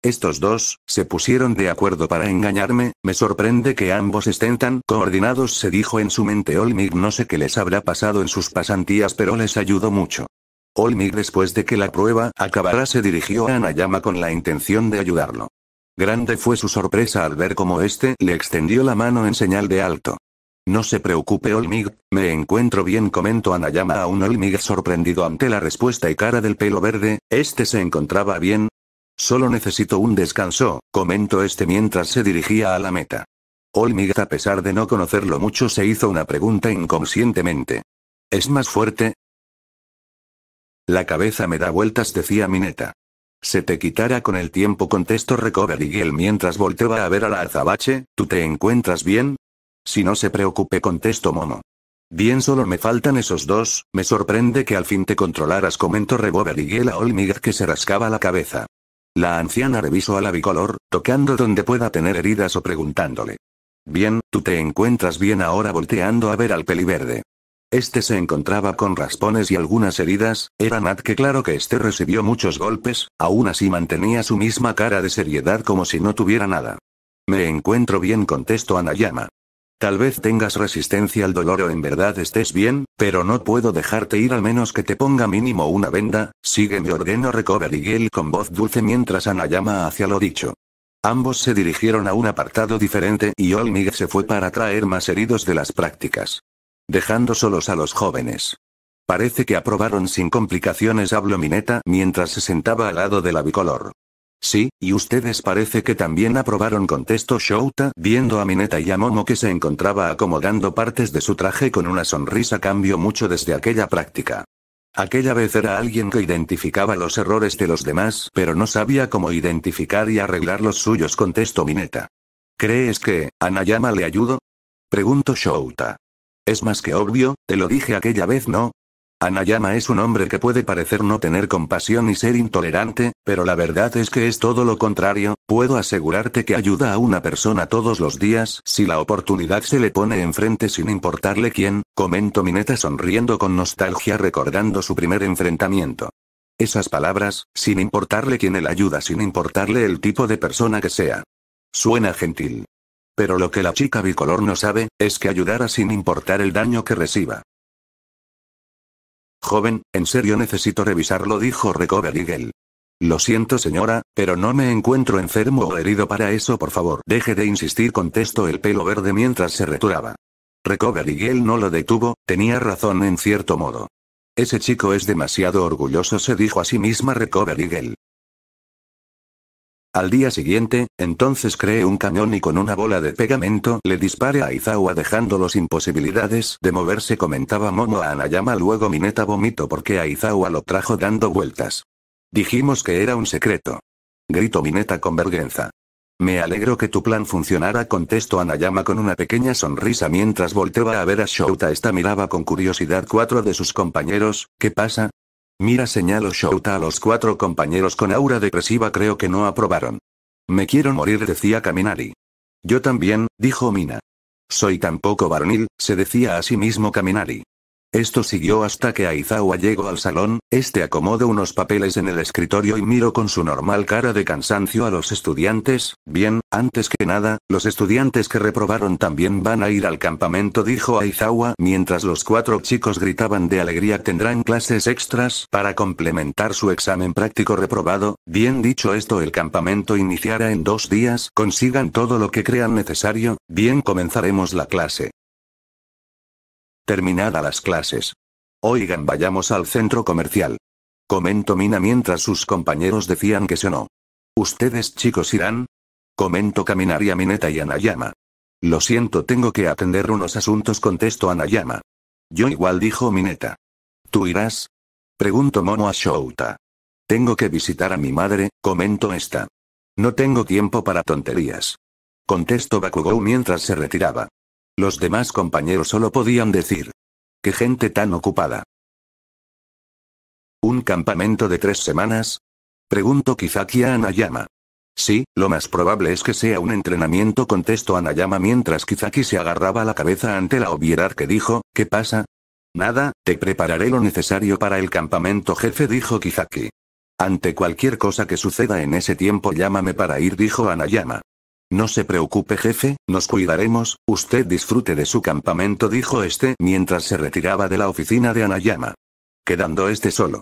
S1: Estos dos, se pusieron de acuerdo para engañarme, me sorprende que ambos estén tan coordinados se dijo en su mente Olmig no sé qué les habrá pasado en sus pasantías pero les ayudó mucho. Olmig después de que la prueba acabara se dirigió a Anayama con la intención de ayudarlo. Grande fue su sorpresa al ver cómo este le extendió la mano en señal de alto. No se preocupe Olmig, me encuentro bien comentó Anayama a un Olmig sorprendido ante la respuesta y cara del pelo verde, este se encontraba bien. Solo necesito un descanso, comentó este mientras se dirigía a la meta. Olmig a pesar de no conocerlo mucho se hizo una pregunta inconscientemente. ¿Es más fuerte? La cabeza me da vueltas decía Mineta. Se te quitará con el tiempo contestó Recovery mientras volteaba a ver a la azabache, ¿tú te encuentras bien? Si no se preocupe contestó Momo. Bien solo me faltan esos dos, me sorprende que al fin te controlaras comentó Recovery Girl a Olmig que se rascaba la cabeza. La anciana revisó a la bicolor, tocando donde pueda tener heridas o preguntándole. Bien, tú te encuentras bien ahora volteando a ver al peliverde. Este se encontraba con raspones y algunas heridas, era Nat que claro que este recibió muchos golpes, aún así mantenía su misma cara de seriedad como si no tuviera nada. Me encuentro bien contesto Anayama. Tal vez tengas resistencia al dolor o en verdad estés bien, pero no puedo dejarte ir al menos que te ponga mínimo una venda, sigue mi ordeno Recovery Gale con voz dulce mientras Anayama hacia lo dicho. Ambos se dirigieron a un apartado diferente y Olmig se fue para traer más heridos de las prácticas dejando solos a los jóvenes. Parece que aprobaron sin complicaciones, habló Mineta mientras se sentaba al lado de la bicolor. Sí, y ustedes parece que también aprobaron, contestó Shouta, viendo a Mineta y a Momo que se encontraba acomodando partes de su traje con una sonrisa cambió mucho desde aquella práctica. Aquella vez era alguien que identificaba los errores de los demás, pero no sabía cómo identificar y arreglar los suyos, contestó Mineta. ¿Crees que, Anayama le ayudo? Preguntó Shouta. Es más que obvio, te lo dije aquella vez, ¿no? Anayama es un hombre que puede parecer no tener compasión y ser intolerante, pero la verdad es que es todo lo contrario, puedo asegurarte que ayuda a una persona todos los días si la oportunidad se le pone enfrente sin importarle quién, comentó Mineta sonriendo con nostalgia recordando su primer enfrentamiento. Esas palabras, sin importarle quién él ayuda, sin importarle el tipo de persona que sea. Suena gentil. Pero lo que la chica bicolor no sabe, es que ayudará sin importar el daño que reciba. Joven, en serio necesito revisarlo, dijo Recovery. Lo siento señora, pero no me encuentro enfermo o herido para eso por favor. Deje de insistir contestó el pelo verde mientras se returaba. Recover Eagle no lo detuvo, tenía razón en cierto modo. Ese chico es demasiado orgulloso se dijo a sí misma Recover Eagle. Al día siguiente, entonces cree un cañón y con una bola de pegamento le dispare a Izawa dejándolo sin posibilidades de moverse comentaba Momo a Anayama luego Mineta vomito porque a lo trajo dando vueltas. Dijimos que era un secreto. Grito Mineta con vergüenza. Me alegro que tu plan funcionara contestó Anayama con una pequeña sonrisa mientras volteaba a ver a Shouta esta miraba con curiosidad cuatro de sus compañeros, ¿qué pasa? Mira señaló Shouta a los cuatro compañeros con aura depresiva creo que no aprobaron. Me quiero morir decía Kaminari. Yo también, dijo Mina. Soy tampoco poco varonil, se decía a sí mismo Kaminari. Esto siguió hasta que Aizawa llegó al salón, este acomodo unos papeles en el escritorio y miro con su normal cara de cansancio a los estudiantes, bien, antes que nada, los estudiantes que reprobaron también van a ir al campamento dijo Aizawa mientras los cuatro chicos gritaban de alegría tendrán clases extras para complementar su examen práctico reprobado, bien dicho esto el campamento iniciará en dos días, consigan todo lo que crean necesario, bien comenzaremos la clase. Terminada las clases. Oigan, vayamos al centro comercial. Comento Mina mientras sus compañeros decían que se no. ¿Ustedes chicos irán? Comento caminaría Mineta y Anayama. Lo siento, tengo que atender unos asuntos, contesto Anayama. Yo igual dijo Mineta. ¿Tú irás? Pregunto Mono a Shouta. Tengo que visitar a mi madre, comento esta. No tengo tiempo para tonterías. Contesto Bakugou mientras se retiraba. Los demás compañeros solo podían decir. ¡Qué gente tan ocupada! ¿Un campamento de tres semanas? Pregunto Kizaki a Anayama. Sí, lo más probable es que sea un entrenamiento, contestó Anayama mientras Kizaki se agarraba la cabeza ante la obviedad que dijo, ¿qué pasa? Nada, te prepararé lo necesario para el campamento jefe, dijo Kizaki. Ante cualquier cosa que suceda en ese tiempo llámame para ir, dijo Anayama. No se preocupe jefe, nos cuidaremos, usted disfrute de su campamento dijo este mientras se retiraba de la oficina de Anayama. Quedando este solo.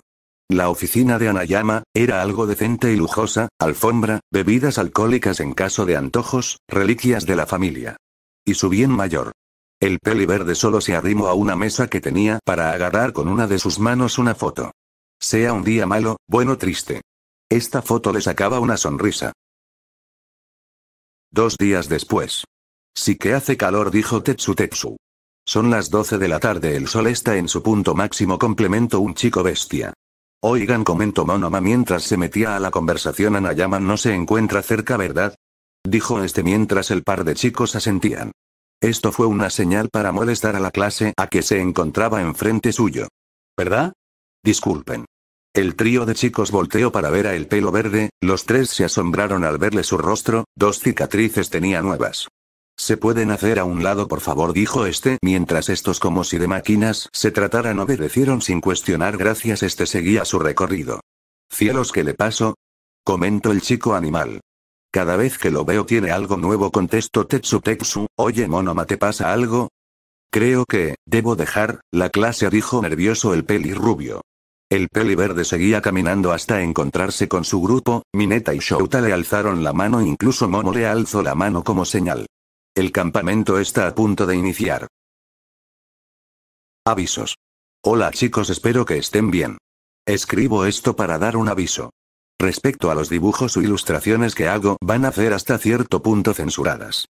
S1: La oficina de Anayama, era algo decente y lujosa, alfombra, bebidas alcohólicas en caso de antojos, reliquias de la familia. Y su bien mayor. El peli verde solo se arrimó a una mesa que tenía para agarrar con una de sus manos una foto. Sea un día malo, bueno triste. Esta foto le sacaba una sonrisa. Dos días después. Sí que hace calor, dijo Tetsu Tetsu. Son las 12 de la tarde, el sol está en su punto máximo, complemento un chico bestia. Oigan, comentó Monoma mientras se metía a la conversación, Anayama no se encuentra cerca, ¿verdad? Dijo este mientras el par de chicos asentían. Esto fue una señal para molestar a la clase a que se encontraba enfrente suyo. ¿Verdad? Disculpen. El trío de chicos volteó para ver a el pelo verde, los tres se asombraron al verle su rostro, dos cicatrices tenía nuevas. Se pueden hacer a un lado por favor dijo este mientras estos como si de máquinas se trataran obedecieron sin cuestionar gracias este seguía su recorrido. Cielos que le paso? Comentó el chico animal. Cada vez que lo veo tiene algo nuevo contestó Tetsu Tetsu, oye monoma te pasa algo? Creo que, debo dejar, la clase dijo nervioso el pelirrubio. El peli verde seguía caminando hasta encontrarse con su grupo, Mineta y Shouta le alzaron la mano incluso Momo le alzó la mano como señal. El campamento está a punto de iniciar. Avisos. Hola chicos espero que estén bien. Escribo esto para dar un aviso. Respecto a los dibujos o ilustraciones que hago, van a ser hasta cierto punto censuradas.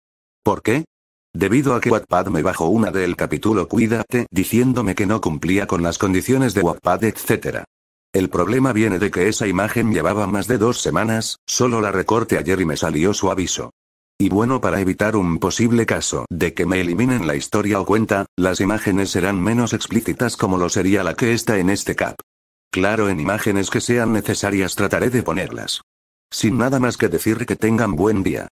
S1: ¿Por qué? Debido a que Wattpad me bajó una del capítulo Cuídate diciéndome que no cumplía con las condiciones de Wattpad etc. El problema viene de que esa imagen llevaba más de dos semanas, solo la recorte ayer y me salió su aviso. Y bueno, para evitar un posible caso de que me eliminen la historia o cuenta, las imágenes serán menos explícitas como lo sería la que está en este cap. Claro, en imágenes que sean necesarias trataré de ponerlas. Sin nada más que decir que tengan buen día.